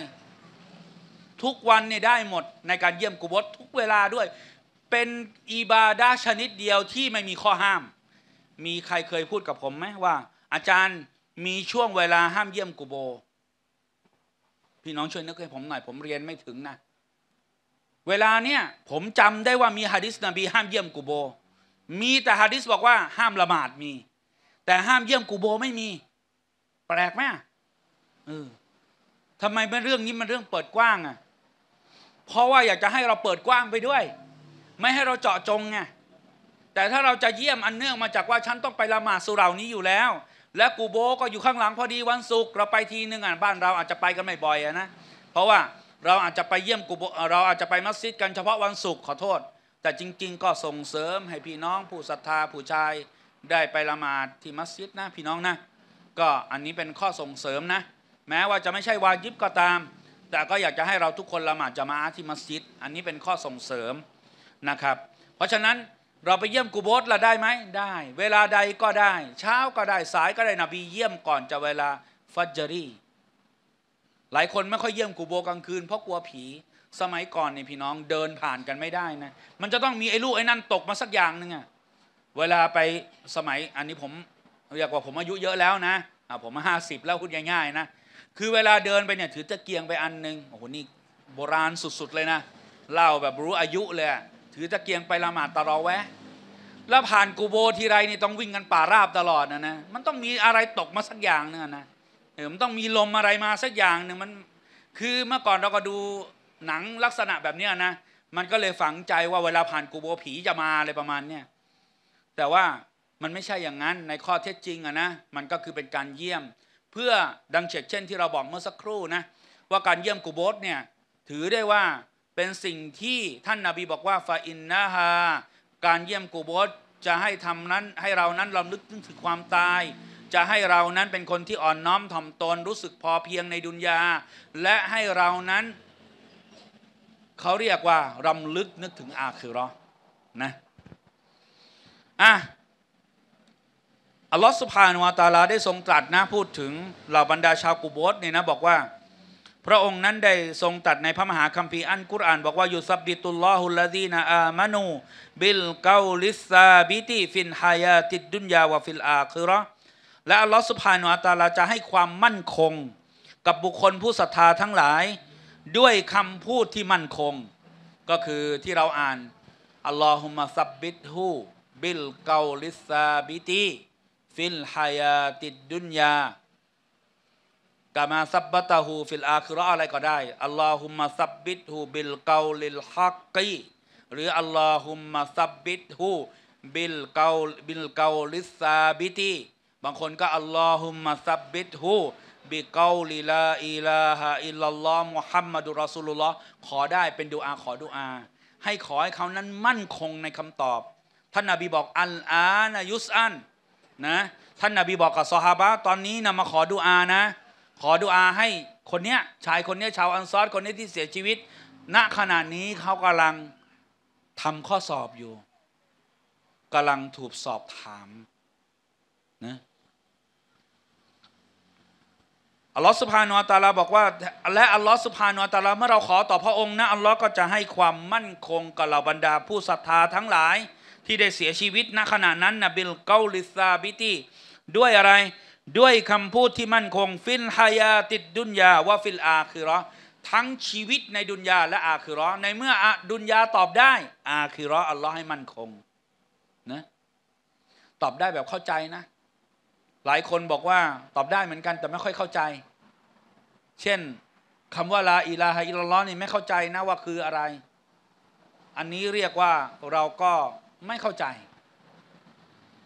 Speaker 1: ทุกวันเนี่ยได้หมด ในการเยี่ยมกูโบสทุกเวลาด้วย เป็นอีบาดาชนิดเดียวที่ไม่มีข้อห้าม มีใครเคยพูดกับผมไหมว่า อาจารย์มีช่วงเวลาห้ามเยี่ยมกูโบี่น้องช่วยนึกให้ผมหน่อยผมเรียนไม่ถึงนะ เวลาเนี่ยผมจำได้ว่ามีฮะดิษนบีห้ามเยี่ยมกูโบ มีแต่ฮะดิษบอกว่าห้ามละหมาดมี แต่ห้ามเยี่ยมกูโบไม่มี แปลกไหมเออทำไมเป็นเรื่องนี้มันเรื่องเปิดกว้างอะ่ะเพราะว่าอยากจะให้เราเปิดกว้างไปด้วย ไม่ให้เราเจาะจงไงแต่ถ้าเราจะเยี่ยมอันเนื่องมาจากว่าฉันต้องไปละหมาดสุรานี้อยู่แล้วและกูโบก็อยู่ข้างหลังพอดีวันศุกร์เราไปทีนึงอ่ะบ้านเราอาจจะไปกันไม่บ่อยนะเพราะว่าเราอาจจะไปเยี่ยมกูโบ เราอาจจะไปมัสยิดกันเฉพาะวันศุกร์ขอโทษ แต่จริงๆก็ส่งเสริมให้พี่น้องผู้ศรัทธา ผู้ชาย ได้ไปละหมาดที่มัสยิดนะพี่น้องนะ ก็อันนี้เป็นข้อส่งเสริมนะ แม้ว่าจะไม่ใช่วาญิบก็ตาม แต่ก็อยากจะให้เราทุกคนละหมาดจะมาที่มัสยิดอันนี้เป็นข้อส่งเสริมนะครับ เพราะฉะนั้นเราไปเยี่ยมกูโบสเราได้ไหมได้ เวลาใดก็ได้ เช้าก็ได้สายก็ได้นบีเยี่ยมก่อนจะเวลาฟัจรีหลายคนไม่ค่อยเยี่ยมกูโบกลางคืนเพราะกลัวผีสมัยก่อนเนี่ยพี่น้องเดินผ่านกันไม่ได้นะ มันจะต้องมีไอ้ลูกไอ้นั่นตกมาสักอย่างนึงอะเวลาไปสมัยอันนี้ผมเรียกว่าผมอายุเยอะแล้วนะอ่าผมมาห้าสิบแล้วพูดง่ายๆนะคือเวลาเดินไปเนี่ยถือตะเกียงไปอันนึงโอ้โหนี่โบราณสุดๆเลยนะ เล่าแบบรู้อายุเลยอะถือตะเกียงไปละหมาดตะรอแวะแล้วผ่านกูโบทีไรนี่ต้องวิ่งกันป่าราบตลอดนะนะมันต้องมีอะไรตกมาสักอย่างนึงนะเออมันต้องมีลมอะไรมาสักอย่างหนึ่งมันคือเมื่อก่อนเราก็ดูหนังลักษณะแบบนี้นะมันก็เลยฝังใจว่าเวลาผ่านกูโบผีจะมาอะไรประมาณเนี้ยแต่ว่ามันไม่ใช่อย่างนั้นในข้อเท็จจริงอะนะมันก็คือเป็นการเยี่ยมเพื่อดังเช่นเช่นที่เราบอกเมื่อสักครู่นะว่าการเยี่ยมกูโบสเนี่ยถือได้ว่าเป็นสิ่งที่ท่านนาบีบอกว่าฟาอินนาฮาการเยี่ยมกูบสจะให้ทำนั้นให้เรานั้นลำลึกถึงความตาย จะให้เรานั้นเป็นคนที่อ่อนน้อมถ่อมตนรู้สึกพอเพียงในดุนยาและให้เรานั้นเขาเรียกว่ารำลึกนึกถึงอาคือรอนะอ่ะอัลลอฮฺสุาฮานวาตาลาได้ทรงตรัสนะพูดถึงเหล่าบรรดาชาวกูโบสเนี่ยนะบอกว่าพระองค์นั้นได้ทรงตัดในพระมหาคัมภีร์อันกุรอานบอกว่ายุสับดิตุลลอฮุลลดีนาอามานู บิลกาลิซาบิตี ฟินฮายาติดดุนยาวฟิลอาคือรอและอัลลอฮฺสุภาโนอัตาลาจะให้ความมั่นคง กับบุคคลผู้ศรัทธาทั้งหลาย ด้วยคำพูดที่มั่นคง ก็คือที่เราอ่านอัลลอฮุมะซับบิตฮูบิลกาลิซาบิตีฟิลฮายาติดดุนยาะมาซับบะตาหูฟิลอาคืรออะไรก็ได้อัลลอฮุมมาซับบิดหูบิลเกาลิลฮักกีหรืออัลลอฮุมมาซับบิดหูบิลเกาบิลเกาลิซาบิตีบางคนก็อัลลอฮุมมาซับบิดหูบิเกาลิลาอิลาฮะอิลลัลลอฮ์มุฮัมมัดุรอสุลลอฮ์ขอได้เป็นดูอา ขอดูอา ให้ขอให้เขานั้นมั่นคงในคำตอบ ท่านนาบีบอกอัลอานายุสอันนะ ท่านนาบีบอกกับซอฮาบะตอนนี้นะมาขอดูอานะขอดูอาให้คนเนี้ยชายคนเนี้ยชาวอันซอดคนนี้ที่เสียชีวิต ณขณะนี้เขากำลังทำข้อสอบอยู่กำลังถูกสอบถามนะอัลลอฮฺสุภาโนตาลา บอกว่าและอัลลอฮฺสุภาโนตาลาเมื่อเราขอต่อพระองค์นะอัลลอฮ์ก็จะให้ความมั่นคงกับเหล่าบรรดาผู้ศรัทธาทั้งหลายที่ได้เสียชีวิต ณขณะนั้นนะบิลเกาลิซาบิตีด้วยอะไรด้วยคำพูดที่มั่นคง ฟินฮายาติดดุนยาว่าฟิลอาคือรอทั้งชีวิตในดุนยาและอาคือรอในเมื่ออดุนยาตอบได้อาคือรออัลลอฮ์ให้มั่นคงนะตอบได้แบบเข้าใจนะ หลายคนบอกว่าตอบได้เหมือนกันแต่ไม่ค่อยเข้าใจ เช่นคำว่าลาอิลาฮะอิลลอฮ์นี่ไม่เข้าใจนะว่าคืออะไร อันนี้เรียกว่าเราก็ไม่เข้าใจ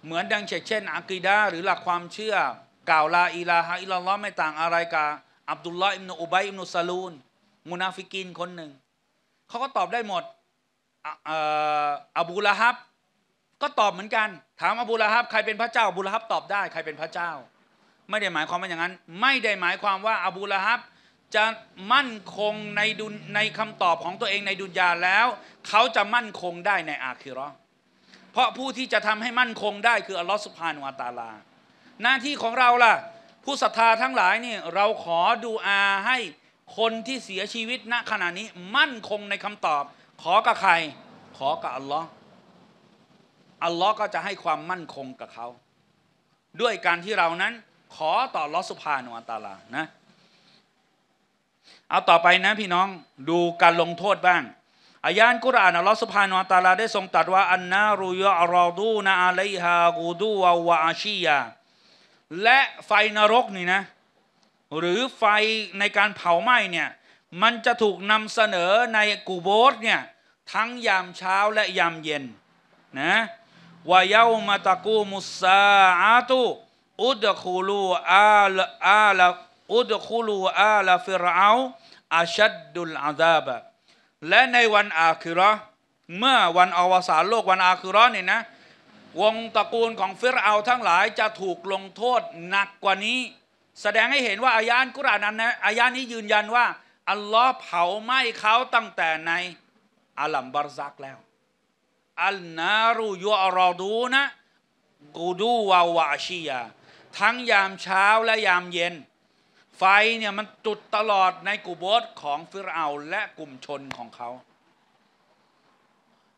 Speaker 1: เหมือนดังเช่น อากีดาหรือหลักความเชื่อกล่าวลาอิลาฮะอิลลอฮ์ไม่ต่างอะไรกับอับดุลลาอิมนุอุบัยอิมนุซาลูนมุนาฟิกินคนหนึ่งเขาก็ตอบได้หมดอบูละฮับก็ตอบเหมือนกัน ถามอบูละฮับใครเป็นพระเจ้าอบูละฮับตอบได้ใครเป็นพระเจ้า ไม่ได้หมายความว่าอย่างนั้น ไม่ได้หมายความว่าอบูละฮับจะมั่นคงในดุในคำตอบของตัวเองในดุนยาแล้วเขาจะมั่นคงได้ในอาคิรอเพราะผู้ที่จะทำให้มั่นคงได้คืออัลลอฮฺสุบฮานูอัตาลาหน้าที่ของเราล่ะ ผู้ศรัทธาทั้งหลายนี่เราขอดูอาให้คนที่เสียชีวิตณขณะนี้มั่นคงในคำตอบขอกับใคร ขอกับอัลลอฮ์อัลลอฮ์ก็จะให้ความมั่นคงกับเขา ด้วยการที่เรานั้นขอต่อลอสุภาโนอัตาลานะ เอาต่อไปนะพี่น้องดูการลงโทษบ้างอายานกุรอานอัลลอฮ์สุภาโนอัตาลา ได้ทรงตรัสว่า อันนารุยอรอดูนาอเลฮากูดูวาวาอาชียาและไฟนรกนี่นะหรือไฟในการเผาไหม้เนี่ยมันจะถูกนำเสนอในกูโบสเนี่ยทั้งยามเช้าและยามเย็นนะวายาวมาตะกูมุสาอาตุอุดคูลูอาลอาลอุดคูลูอาลฟิรอาอาชัดดุลอาซาบะและในวันอาคิรอเมื่อวันอวสานโลกวันอาคิรอเนี่ยนะวงตระกูลของฟิรเอาทั้งหลายจะถูกลงโทษหนักกว่านี้ แสดงให้เห็นว่า อายานกุรานั้นนะอายานนี้ยืนยันว่า อัลลอฮ์เผาไหม้เขาตั้งแต่ในอัลัมบารซักแล้ว อัลนารูยอรอดูนะ กูดูวาวาชียาทั้งยามเช้าและยามเย็น ไฟเนี่ยมันจุดตลอดในกุโบสของฟิรเอาและกลุ่มชนของเขา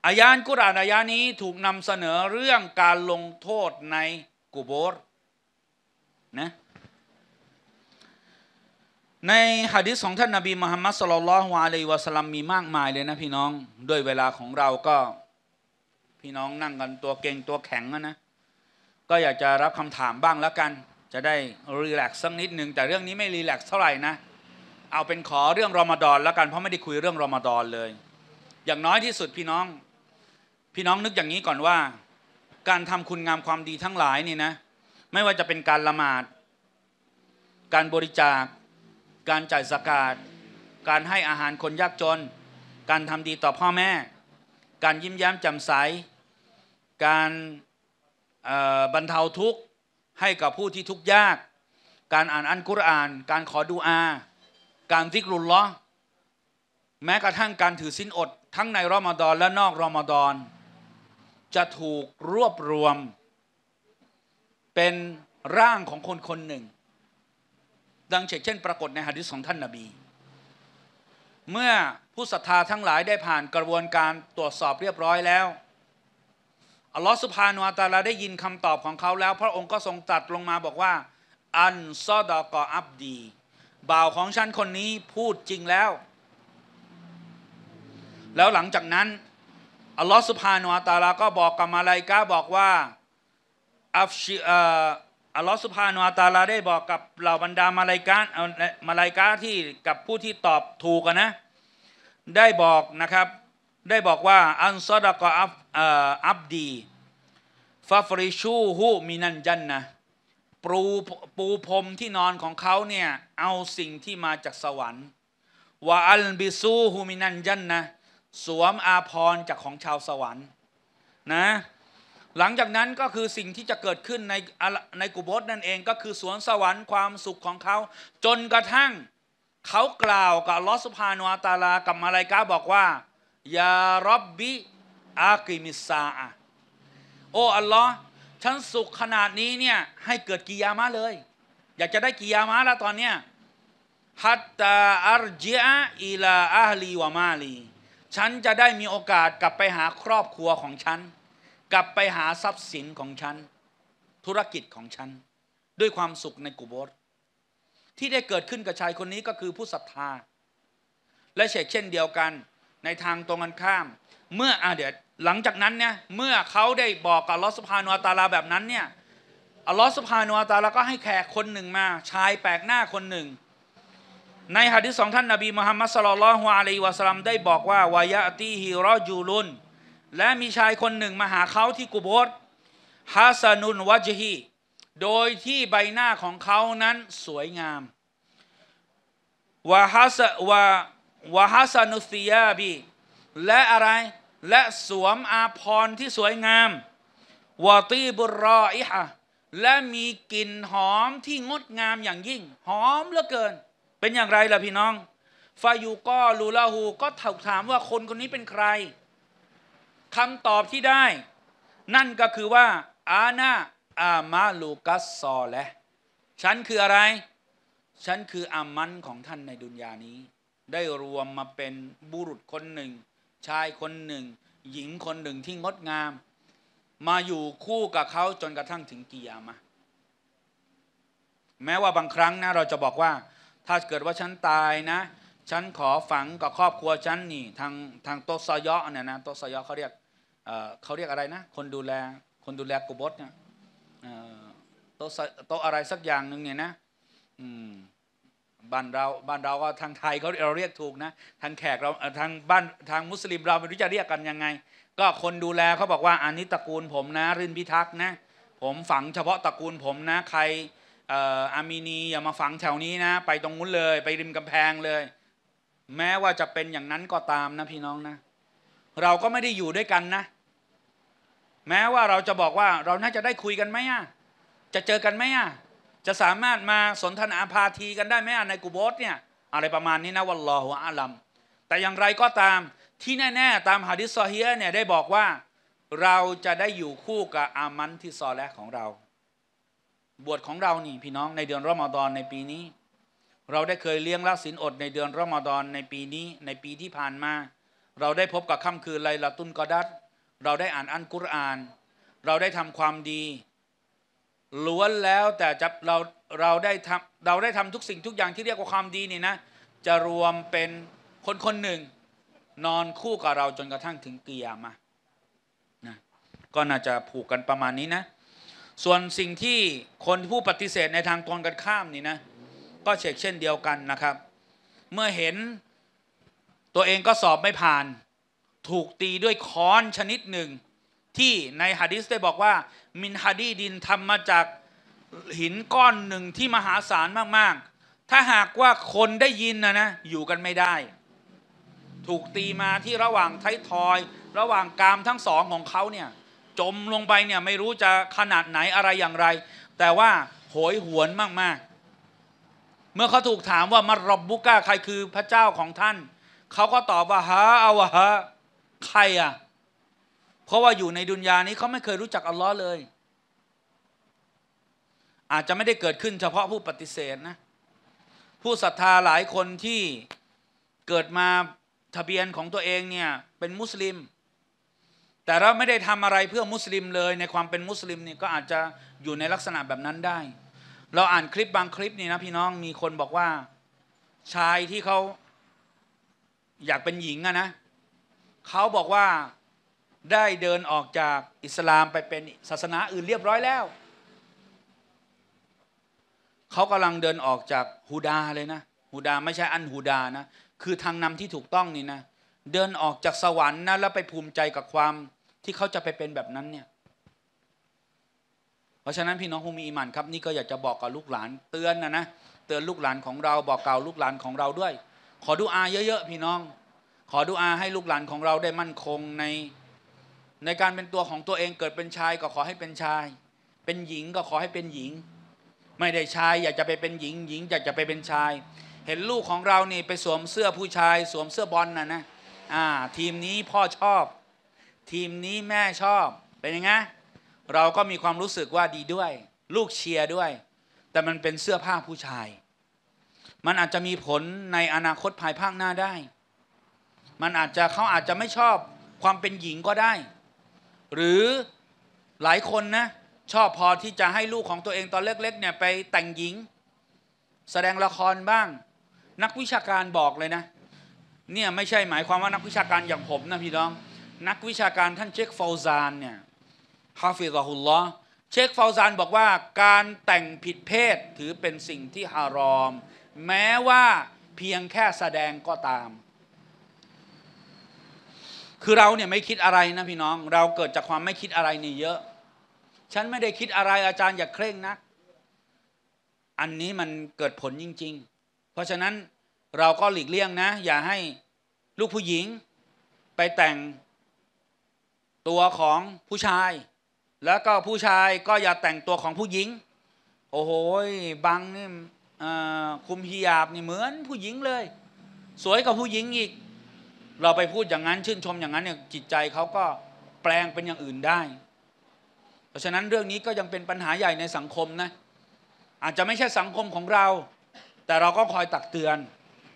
Speaker 1: อายานกุรานอายานี้ถูกนำเสนอเรื่องการลงโทษในกุโบรนะในหะดิษของท่านนาบีมุฮัมมัดสลลัลฮวาเลยวะสลัมมีมากมายเลยนะพี่น้องด้วยเวลาของเราก็พี่น้องนั่งกันตัวเก่งตัวแข็งนะก็อยากจะรับคำถามบ้างแล้วกันจะได้รีแลกซ์สักนิดหนึ่งแต่เรื่องนี้ไม่รีแลกซ์เท่าไหร่นะ เอาเป็นขอเรื่องรอมฎอนแล้วกันเพราะไม่ได้คุยเรื่องรอมฎอนเลย อย่างน้อยที่สุดพี่น้องพี่น้องนึกอย่างนี้ก่อนว่าการทำคุณงามความดีทั้งหลายนี่นะไม่ว่าจะเป็นการละหมาด การบริจาค การจ่ายสกาดการให้อาหารคนยากจน การทำดีต่อพ่อแม่ การยิ้มแย้มแจ่มใสการบรรเทาทุกข์ให้กับผู้ที่ทุกข์ยาก การอ่านอันกุรอาน การขอดูอา การซิกรุลล้อแม้กระทั่งการถือสินอด ทั้งในรอมฎอนและนอกรอมฎอนจะถูกรวบรวม เป็นร่างของคนคนหนึ่ง ดังเช่นปรากฏในหะดิษของท่านนาบี เมื่อผู้ศรัทธาทั้งหลายได้ผ่านกระบวนการตรวจสอบเรียบร้อยแล้วอัลลอฮฺสุภาโนอัตาลาได้ยินคำตอบของเขาแล้ว พระองค์ก็ทรงตัดลงมาบอกว่า อันซอดอกออับดี บ่าวของฉันคนนี้พูดจริงแล้ว แล้วหลังจากนั้นอัลลอฮ์สุภาโนตาลาก็บอกกับมาลายกาบอกว่าอัฟชอัลลอฮ์สุภาโนตาลาได้บอกกับเหล่าบรรดามาลายกามาลายกาที่กับผู้ที่ตอบถูกนะ ได้บอกนะครับได้บอกว่าอันซอดกออับอับดีฟาฟริชูฮูมินันจันนะปูปูพรมที่นอนของเขาเนี่ย เอาสิ่งที่มาจากสวรรค์วาอัลบิซูฮูมินันจันนะสวมอาพรจากของชาวสวรรค์นะหลังจากนั้นก็คือสิ่งที่จะเกิดขึ้นในในกุบฏนั่นเอง ก็คือสวนสวรรค์ความสุขของเขา จนกระทั่งเขากล่าวกับลอสุภาโนอาตาลากับมาลายกาบอกว่า ยารบบิอากิมิซาอะโอ้อัลลอฮ์ฉันสุขขนาดนี้เนี่ยให้เกิดกิยามะเลย อยากจะได้กิยามะแล้วตอนเนี้ยฮัตตาอัรจิอาอิลาอาลีวามาลีฉันจะได้มีโอกาสกลับไปหาครอบครัวของฉันกลับไปหาทรัพย์สินของฉัน ธุรกิจของฉัน ด้วยความสุขในกุโบสที่ได้เกิดขึ้นกับชายคนนี้ก็คือผู้ศรัทธา และเชกเช่นเดียวกันในทางตรงกันข้ามเมื่ออเดี๋ยวหลังจากนั้นเนี่ยเมื่อเขาได้บอกกับลอสพานัวตาลาแบบนั้นเนี่ยอลอสพาโนัวตาลาก็ให้แขกคนหนึ่งมาชายแปลกหน้าคนหนึ่งในฮะดิษของท่านนบีมุฮัมมัดสลลัลฮุอะลัยวะสลัมได้บอกว่าวายะตีฮิรอจูลุน และมีชายคนหนึ่งมาหาเขาที่กุโบสฮาสานุนวะจฮีโดยที่ใบหน้าของเขานั้นสวยงามวะฮัสวะวะฮัสนุสียาบีและอะไรและสวมอาพรที่สวยงามวะตีบุรออิฮะและมีกลิ่นหอมที่งดงามอย่างยิ่ง หอมเหลือเกินเป็นอย่างไรล่ะพี่น้องฟายูก็ลูลาหูก็ถถามว่าคนคนนี้เป็นใครคำตอบที่ได้ นั่นก็คือว่า อาณาอามาลูกัสซอและฉันคืออะไร ฉันคืออามันของท่านในดุนยานี้ ได้รวมมาเป็นบุรุษคนหนึ่ง ชายคนหนึ่ง หญิงคนหนึ่งที่งดงาม มาอยู่คู่กับเขาจนกระทั่งถึงกียามาแม้ว่าบางครั้งนะเราจะบอกว่าถ้าเกิดว่าฉันตายนะฉันขอฝังกับครอบครัวฉันนี่ทางทางโตสยอเนี่ยนะโตสยอเขาเรียกเขาเรียกอะไรนะคนดูแลคนดูแลกุบดเนี่ยโตโตอะไรสักอย่างหนึ่งเนี่ยนะบ้านเราบ้านเราก็ทางไทยเขาเราเรียกถูกนะทางแขกเราทางบ้านทางมุสลิมเราไม่รู้จะเรียกกันยังไง ก็คนดูแลเขาบอกว่าอันนี้ตระกูลผมนะรินพิทักษ์นะผมฝังเฉพาะตระกูลผมนะ ใครอามินีอย่ามาฝังแถวนี้นะ ไปตรงนู้นเลยไปริมกำแพงเลย แม้ว่าจะเป็นอย่างนั้นก็ตามนะพี่น้องนะ เราก็ไม่ได้อยู่ด้วยกันนะ แม้ว่าเราจะบอกว่าเราน่าจะได้คุยกันไหมอ่ะจะเจอกันไหมอ่ะจะสามารถมาสนทนาพาทีกันได้ไหมอ่ะในกูโบสเนี่ยอะไรประมาณนี้นะวันรอฮวอาลัมแต่อย่างไรก็ตามที่แน่ๆ ตามฮะดิษซอฮีเนี่ยได้บอกว่า เราจะได้อยู่คู่กับอามันที่ซอแลของเราบวชของเรานี่พี่น้องในเดือนรอมฎอนในปีนี้ เราได้เคยเลี้ยงละศีลอดในเดือนรอมฎอนในปีนี้ ในปีที่ผ่านมา เราได้พบกับค่ำคืนไลละตุนกอดัตเราได้อ่านอัลกุรอาน เราได้ทำความดีล้วนแล้วแต่จะเราเราได้ทำเราได้ทำทุกสิ่งทุกอย่างที่เรียกว่าความดีนี่นะ จะรวมเป็นคนคนหนึ่ง นอนคู่กับเราจนกระทั่งถึงเกียร์มานะก็น่าจะผูกกันประมาณนี้นะส่วนสิ่งที่คนผู้ปฏิเสธในทางตรงกันข้าม นี่นะ ก็เช็คเช่นเดียวกันนะครับ เมื่อเห็นตัวเองก็สอบไม่ผ่าน ถูกตีด้วยค้อนชนิดหนึ่ง ที่ในฮะดิษได้บอกว่า มินฮะดีดินทำมาจากหินก้อนหนึ่งที่มหาศาลมากๆ ถ้าหากว่าคนได้ยินนะนะอยู่กันไม่ได้ ถูกตีมาที่ระหว่างไททอยระหว่างกามทั้งสองของเขาเนี่ยจมลงไปเนี่ย ไม่รู้จะขนาดไหนอะไรอย่างไร แต่ว่าโหยหวนมาก ๆ เมื่อเขาถูกถามว่ามารบบุก้าใครคือพระเจ้าของท่าน เขาก็ตอบว่าฮะเอาฮะใครอ่ะ เพราะว่าอยู่ในดุนยานี้เขาไม่เคยรู้จัก อัลลอฮ์เลย อาจจะไม่ได้เกิดขึ้นเฉพาะผู้ปฏิเสธนะ ผู้ศรัทธาหลายคนที่เกิดมาทะเบียนของตัวเองเนี่ยเป็นมุสลิมแต่เราไม่ได้ทำอะไรเพื่อมุสลิมเลยในความเป็นมุสลิมนี่ก็อาจจะอยู่ในลักษณะแบบนั้นได้ เราอ่านคลิปบางคลิปนี่นะพี่น้องมีคนบอกว่าชายที่เขาอยากเป็นหญิงอะนะเขาบอกว่าได้เดินออกจากอิสลามไปเป็นศาสนาอื่นเรียบร้อยแล้ว เขากำลังเดินออกจากฮูดาเลยนะฮูดาไม่ใช่อันฮูดานะคือทางนำที่ถูกต้องนี่นะเดินออกจากสวรรค์นะแล้วไปภูมิใจกับความที่เขาจะไปเป็นแบบนั้นเนี่ย เพราะฉะนั้นพี่น้องผู้มีอิมันครับ นี่ก็อยากจะบอกกับลูกหลาน เตือนนะนะเตือนลูกหลานของเราบอกกล่าวลูกหลานของเราด้วย ขอดูอาเยอะ ๆ พี่น้อง ขอดูอาให้ลูกหลานของเราได้มั่นคงใน ในการเป็นตัวของตัวเองเกิดเป็นชายก็ขอให้เป็นชาย เป็นหญิงก็ขอให้เป็นหญิง ไม่ได้ชายอยากจะไปเป็นหญิง หญิงอยากจะไปเป็นชาย เห็นลูกของเรานี่ไปสวมเสื้อผู้ชาย สวมเสื้อบอลน่ะนะอ่า ทีมนี้พ่อชอบทีมนี้แม่ชอบเป็นยังไงเราก็มีความรู้สึกว่าดีด้วย ลูกเชียร์ด้วย แต่มันเป็นเสื้อผ้าผู้ชาย มันอาจจะมีผลในอนาคตภายภาคหน้าได้ มันอาจจะเขาอาจจะไม่ชอบความเป็นหญิงก็ได้ หรือหลายคนนะชอบพอที่จะให้ลูกของตัวเองตอนเล็กๆเนี่ยไปแต่งหญิง แสดงละครบ้างนักวิชาการบอกเลยนะ เนี่ยไม่ใช่หมายความว่านักวิชาการอย่างผมนะพี่น้องนักวิชาการท่านเชคฟาวซานเนี่ยฮาฟิซฮุลลอเชคฟาวซานบอกว่าการแต่งผิดเพศถือเป็นสิ่งที่ฮารอม แม้ว่าเพียงแค่แสดงก็ตาม คือเราเนี่ยไม่คิดอะไรนะพี่น้อง เราเกิดจากความไม่คิดอะไรนี่เยอะ ฉันไม่ได้คิดอะไรอาจารย์อย่าเคร่งนะักอันนี้มันเกิดผลจริงๆ เพราะฉะนั้นเราก็หลีกเลี่ยงนะ อย่าให้ลูกผู้หญิงไปแต่งตัวของผู้ชายแล้วก็ผู้ชายก็อย่าแต่งตัวของผู้หญิง โอ้โหบังนี่คุมฮิยาบนี่เหมือนผู้หญิงเลย สวยกว่าผู้หญิงอีก เราไปพูดอย่างนั้นชื่นชมอย่างนั้นเนี่ยจิตใจเขาก็แปลงเป็นอย่างอื่นได้ เพราะฉะนั้นเรื่องนี้ก็ยังเป็นปัญหาใหญ่ในสังคมนะอาจจะไม่ใช่สังคมของเรา แต่เราก็คอยตักเตือน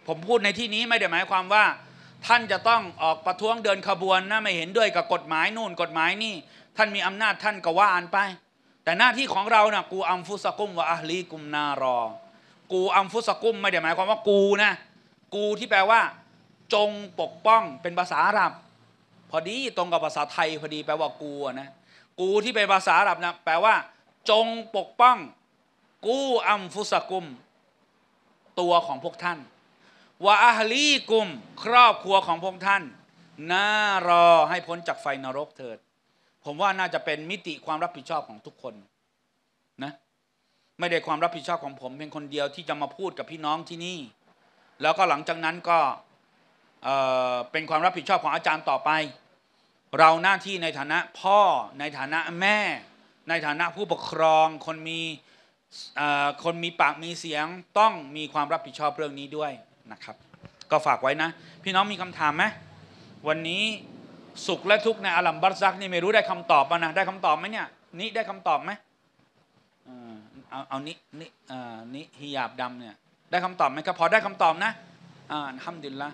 Speaker 1: ผมพูดในที่นี้ไม่ได้หมายความว่าท่านจะต้องออกประท้วงเดินขบวนนะไม่เห็นด้วยกับกฎหมายนู่นกฎหมายนี่ท่านมีอำนาจท่านก็ว่าอันไป แต่หน้าที่ของเรานะกูอัมฟุสกุมวะอัลลีกุมนารอ กูอัมฟุสกุมไม่ได้หมายความว่ากูนะกูที่แปลว่า จงปกป้องเป็นภาษาอาหรับ พอดีตรงกับภาษาไทยพอดีแปลว่ากูนะกูที่เป็นภาษาอาหรับนะแปลว่า จงปกป้อง กูอัมฟุสกุม ตัวของพวกท่านวะอัลีกุมครอบครัวของพวกท่านน่ารอให้พ้นจากไฟนรกเถิด ผมว่าน่าจะเป็นมิติความรับผิดชอบของทุกคนนะไม่ได้ความรับผิดชอบของผมเพียงคนเดียวที่จะมาพูดกับพี่น้องที่นี่ แล้วก็หลังจากนั้นก็เป็นความรับผิดชอบของอาจารย์ต่อไป เราหน้าที่ในฐานะพ่อในฐานะแม่ ในฐานะผู้ปกครองคนมีคนมีปากมีเสียงต้องมีความรับผิดชอบเรื่องนี้ด้วยนะครับ ก็ฝากไว้นะ พี่น้องมีคำถามไหมวันนี้สุขและทุกข์ในอาลัมบัตซักนี่ไม่รู้ได้คำตอบมานะได้คำตอบไหมเนี่ยนี่ได้คำตอบไหมเอาเอานี้นี่นี่ฮิยาบดำเนี่ยได้คำตอบไหมครับพอได้คำตอบนะอ่าทำดินละ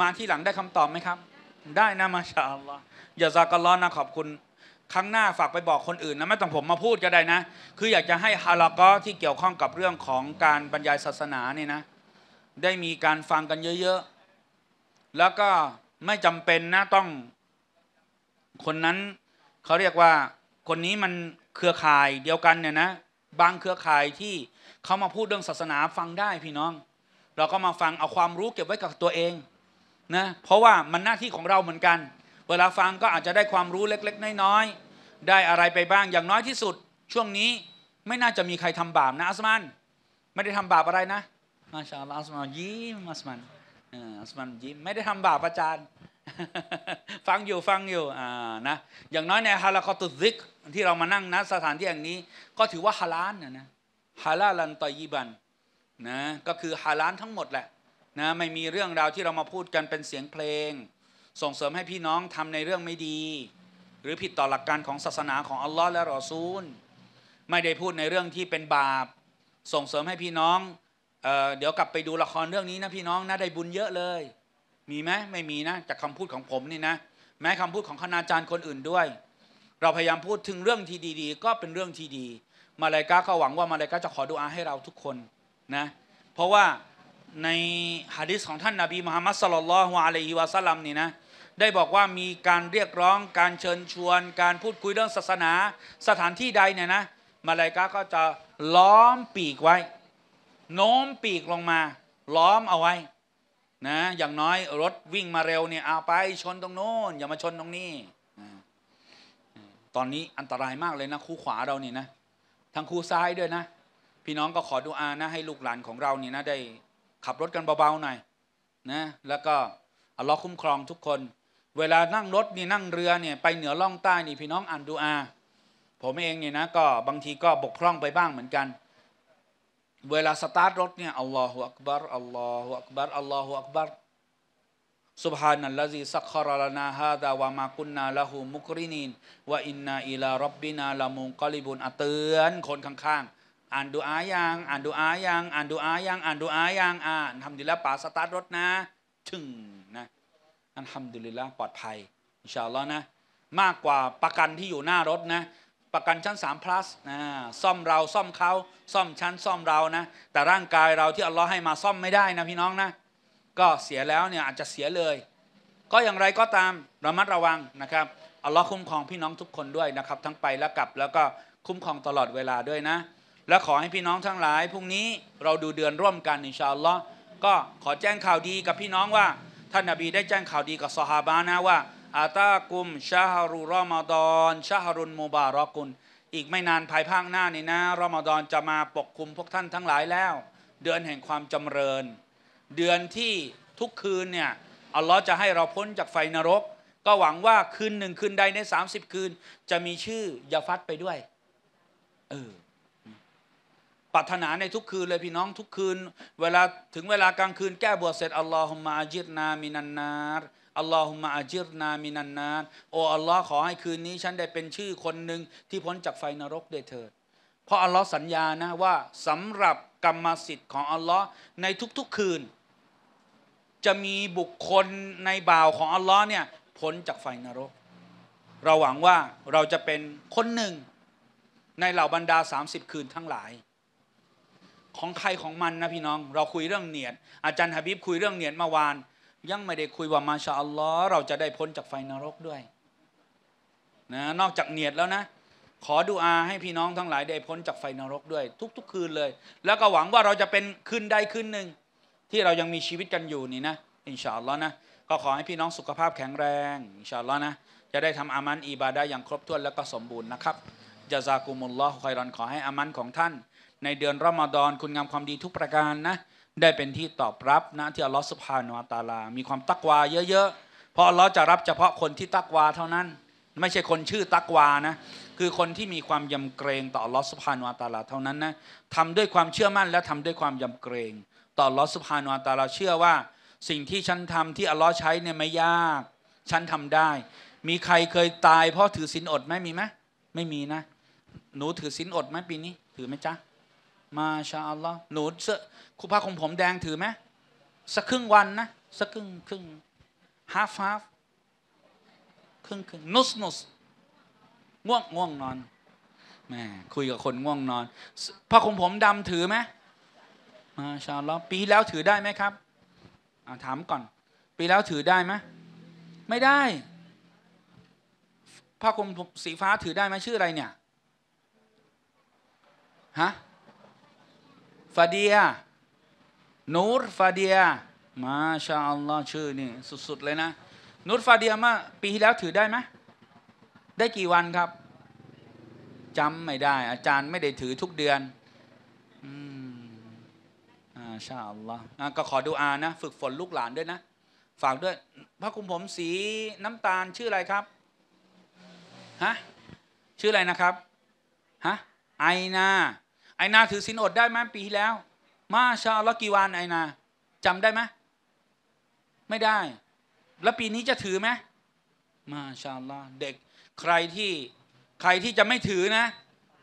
Speaker 1: มาที่หลังได้คำตอบไหมครับ ได้นะมาชาอัลลอฮ์อย่าซากัลอนนะขอบคุณครั้งหน้าฝากไปบอกคนอื่นนะไม่ต้องผมมาพูดก็ได้นะ คืออยากจะให้ฮาลากอที่เกี่ยวข้องกับเรื่องของการบรรยายศาสนาเนี่ยนะได้มีการฟังกันเยอะ ๆ แล้วก็ไม่จำเป็นนะต้องคนนั้นเขาเรียกว่าคนนี้มันเครือข่ายเดียวกันเนี่ยนะบางเครือข่ายที่เขามาพูดเรื่องศาสนาฟังได้พี่น้อง เราก็มาฟังเอาความรู้เก็บไว้กับตัวเองนะเพราะว่ามันหน้าที่ของเราเหมือนกัน เวลาฟังก็อาจจะได้ความรู้เล็ก ๆน้อยๆได้อะไรไปบ้างอย่างน้อยที่สุดช่วงนี้ไม่น่าจะมีใครทำบาปนะอัสมาน ไม่ได้ทำบาปอะไรนะมาชาลาอสมายิ้มมัสมันอัสมันยิ้มไม่ได้ทำบาปอาจารย์ ฟังอยู่ฟังอยู่อ่านะอย่างน้อยในฮาลาคอตุซิกที่เรามานั่งนะสถานที่อย่างนี้ ก็ถือว่าฮาลานนะนะฮาลาลันตอยิบันนะก็คือฮาลานทั้งหมดแหละนะไม่มีเรื่องราวที่เรามาพูดกันเป็นเสียงเพลง ส่งเสริมให้พี่น้องทำในเรื่องไม่ดี หรือผิดต่อหลักการของศาสนาของอัลลอฮ์และรอซูล ไม่ได้พูดในเรื่องที่เป็นบาป ส่งเสริมให้พี่น้องเเดี๋ยวกลับไปดูละครเรื่องนี้นะพี่น้องนะได้บุญเยอะเลย มีไหมไม่มีนะจากคาพูดของผมนี่นะแม้คำพูดของคณาจารย์คนอื่นด้วย เราพยายามพูดถึงเรื่องที่ดี ๆ ก็เป็นเรื่องที่ดีมาเลยกาก็หวังว่ามาเลยกาจะขอดุอาให้เราทุกคนนะเพราะว่าในฮะดิษของท่านนาบีมุฮัมมัดสลลัลฮวาอะลัยฮิวะสัลลัมนี่นะได้บอกว่ามีการเรียกร้องการเชิญชวน การพูดคุยเรื่องศาสนา สถานที่ใดเนี่ยนะมาเลยกาก็จะล้อมปีกไว้โน้มปีกลงมา ล้อมเอาไว้นะอย่างน้อยรถวิ่งมาเร็วเนี่ยเอาไปชนตรงโน้น อย่ามาชนตรงนี้ตอนนี้อันตรายมากเลยนะ คู่ขวาเรานี่นะทางคู่ซ้ายด้วยนะพี่น้องก็ขอดูอานะ ให้ลูกหลานของเรานี่นะ ได้ขับรถกันเบาๆหน่อยนะแล้วก็อัลลอฮ์คุ้มครองทุกคน เวลานั่งรถนี่นั่งเรือเนี่ยไปเหนือล่องใต้ นี่พี่น้องอ่านดูอา ผมเองเนี่ยนะ ก็ บางทีก็บกพร่องไปบ้างเหมือนกันเวลาสตาร์ทรถเนี่ยอัลลอฮฺอักบารอัลลอฮฺอักบารอัลลอฮฺอักบารสุบฮานัลลซีซักคารลนาฮาดาวามาคุนนาละหูมุกรินีนว่าอินนาอิลารับบินาละมุงกลิบุนอเตือนคนข้างๆอ่านดูอายังอ่านดูอายังอ่านดูอายังอ่านดูอายังอ่านทำดีแล้วป่าสตาร์ทรถนะถึงนะอันทำดีแล้วปลอดภัยอินชาอัลลอฮ์นะมากกว่าประกันที่อยู่หน้ารถนะประกันชั้น3 plus นะ ซ่อมเราซ่อมเขาซ่อมชั้น ซ่อมเรานะ แต่ร่างกายเราที่อัลลอฮ์ให้มาซ่อมไม่ได้นะพี่น้องนะ ก็เสียแล้วเนี่ยอาจจะเสียเลย ก็อย่างไรก็ตามระมัดระวังนะครับ อัลลอฮ์คุ้มครองพี่น้องทุกคนด้วยนะครับ ทั้งไป และกลับแล้วก็คุ้มครองตลอดเวลาด้วยนะ และขอให้พี่น้องทั้งหลายพรุ่งนี้เราดูเดือนร่วมกัน อินชาอัลลอฮ์ก็ขอแจ้งข่าวดีกับพี่น้องว่าท่านนบีได้แจ้งข่าวดีกับสฮาบานะว่าอาตากุมชาฮารุรอมฎอนชาฮารุนมูบารอกุลอีกไม่นานภายภาคหน้านี่นะรอมฎอนจะมาปกคุมพวกท่านทั้งหลายแล้ว เดือนแห่งความจำเริญ เดือนที่ทุกคืนเนี่ยอัลลอฮ์จะให้เราพ้นจากไฟนรก ก็หวังว่าคืนหนึ่งคืนใดใน 30 คืน จะมีชื่อยาฟัดไปด้วยเออปรารถนาในทุกคืนเลยพี่น้องทุกคืน เวลาถึงเวลากลางคืนแก้บวชเสร็จอัลลอฮุมมาจิตนา มินันนารอัลลอฮุมะอาจิรนา มินันนานโอ อัลลอฮ์ขอให้คืนนี้ฉันได้เป็นชื่อคนหนึ่งที่พ้นจากไฟนรกได้เถิด เพราะอัลลอฮ์สัญญานะ ว่าสำหรับกรรมสิทธิ์ของอัลลอฮ์ในทุกๆคืน จะมีบุคคลในบ่าวของอัลลอฮ์เนี่ยพ้นจากไฟนรก เราหวังว่าเราจะเป็นคนหนึ่งในเหล่าบรรดา 30 คืนทั้งหลาย ของใครของมันนะพี่น้อง เราคุยเรื่องเนียด อาจารย์ฮบิบคุยเรื่องเนียดเมื่อวานยังไม่ได้คุยว่ามาชาอัลลอฮ์เราจะได้พ้นจากไฟนรกด้วยนะนอกจากเนียดแล้วนะ ขอดูอาให้พี่น้องทั้งหลายได้พ้นจากไฟนรกด้วย ทุกๆคืนเลย แล้วก็หวังว่าเราจะเป็นคืนใดคืนหนึ่ง ที่เรายังมีชีวิตกันอยู่นี่นะ อินชาอัลลอฮ์นะก็ขอให้พี่น้องสุขภาพแข็งแรง อินชาอัลลอฮ์นะจะได้ทำอามันอีบาดะอย่างครบถ้วนและก็สมบูรณ์นะครับจะซากุมุลลอฮ์คอยรอนขอให้อามันของท่าน ในเดือนรอมฎอนคุณงามความดีทุกประการนะได้เป็นที่ตอบรับนะที่อัลลอฮฺสุภาโนอัตาลามีความตักวาเยอะๆเพราะอัลลอฮฺจะรับเฉพาะคนที่ตักวาเท่านั้น ไม่ใช่คนชื่อตักวานะ คือคนที่มีความยำเกรงต่ออัลลอฮฺสุภาโนอัตาลาเท่านั้นนะทำด้วยความเชื่อมั่นและทำด้วยความยำเกรง ต่ออัลลอฮฺสุภาโนอัตาลาเชื่อว่า สิ่งที่ฉันทำที่อัลลอฮฺใช้เนี่ยไม่ยากฉันทำได้ มีใครเคยตายเพราะถือศีลอดไหมมีไหมไม่มีนะ หนูถือศีลอดไหมปีนี้ถือไหมจ๊ะมาชาอัลลอฮ์หนูเสื้อคุณผ้าของผมแดงถือไหมสักครึ่งวันนะ สักครึ่งครึ่งฮาฟฮาฟครึ่งครึ่งนุสนุสง่วงง่วงนอนแม่คุยกับคนง่วงนอนผ้าของผมดำถือไหมมาชาอัลลอฮ์ปีแล้วถือได้ไหมครับอาถามก่อน ปีแล้วถือได้ไหมไม่ได้ผ้าคลุมสีฟ้าถือได้ไหมชื่ออะไรเนี่ยฮะฟาเดียนูรฟาเดีย มาชาอัลลอฮ์ชื่อนี่สุดๆเลยนะ นูรฟาเดียมาปีที่แล้วถือได้ไหมได้กี่วันครับจำไม่ได้ อาจารย์ไม่ได้ถือทุกเดือนอืมาชาอัลลอฮ์ก็ขอดูอานะฝึกฝนลูกหลานด้วยนะ ฝากด้วย พระคุมผมสีน้ำตาลชื่ออะไรครับ ฮะ ชื่ออะไรนะครับ ฮะ ไอนาไอนาถือสินอดได้ไหมปีที่แล้ว มาชาลกี่วันไอนาจำได้ไหมไม่ได้แล้วปีนี้จะถือไหมมาชาลเด็กใครที่ใครที่จะไม่ถือนะ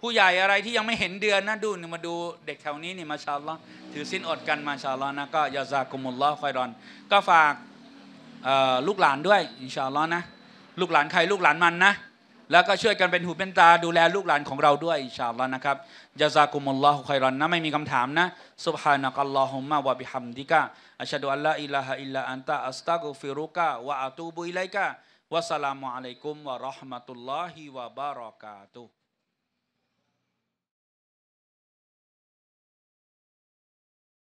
Speaker 1: ผู้ใหญ่อะไรที่ยังไม่เห็นเดือนนะดูมาดูเด็กแถวนี้ นี่ มาชาลถือสินอดกันมาชาลนะก็ยาซากุมุลลอฮ์คอยรอนก็ ฝากลูกหลานด้วยอินชาลอนะลูกหลานใครลูกหลานมันนะแล้วก็ช่วยกันเป็นหูเป็นตาดูแลลูกหลานของเราด้วยอินชาอัลลอฮ์นะครับยะซากุมุลลอฮุคอยรอนนะไม่มีคำถามนะ ซุบฮานะกัลลอฮุมะวะบิฮัมดิกะ อัชฮะดุอัลลอฮอิลลาฮะอิลลาอันตะอัสตักุฟิรุกะวะอะตูบุอิลัยกะวะสลามุอะลัยกุมวะราะห์มะตุลลอฮิวะบาระกาตุ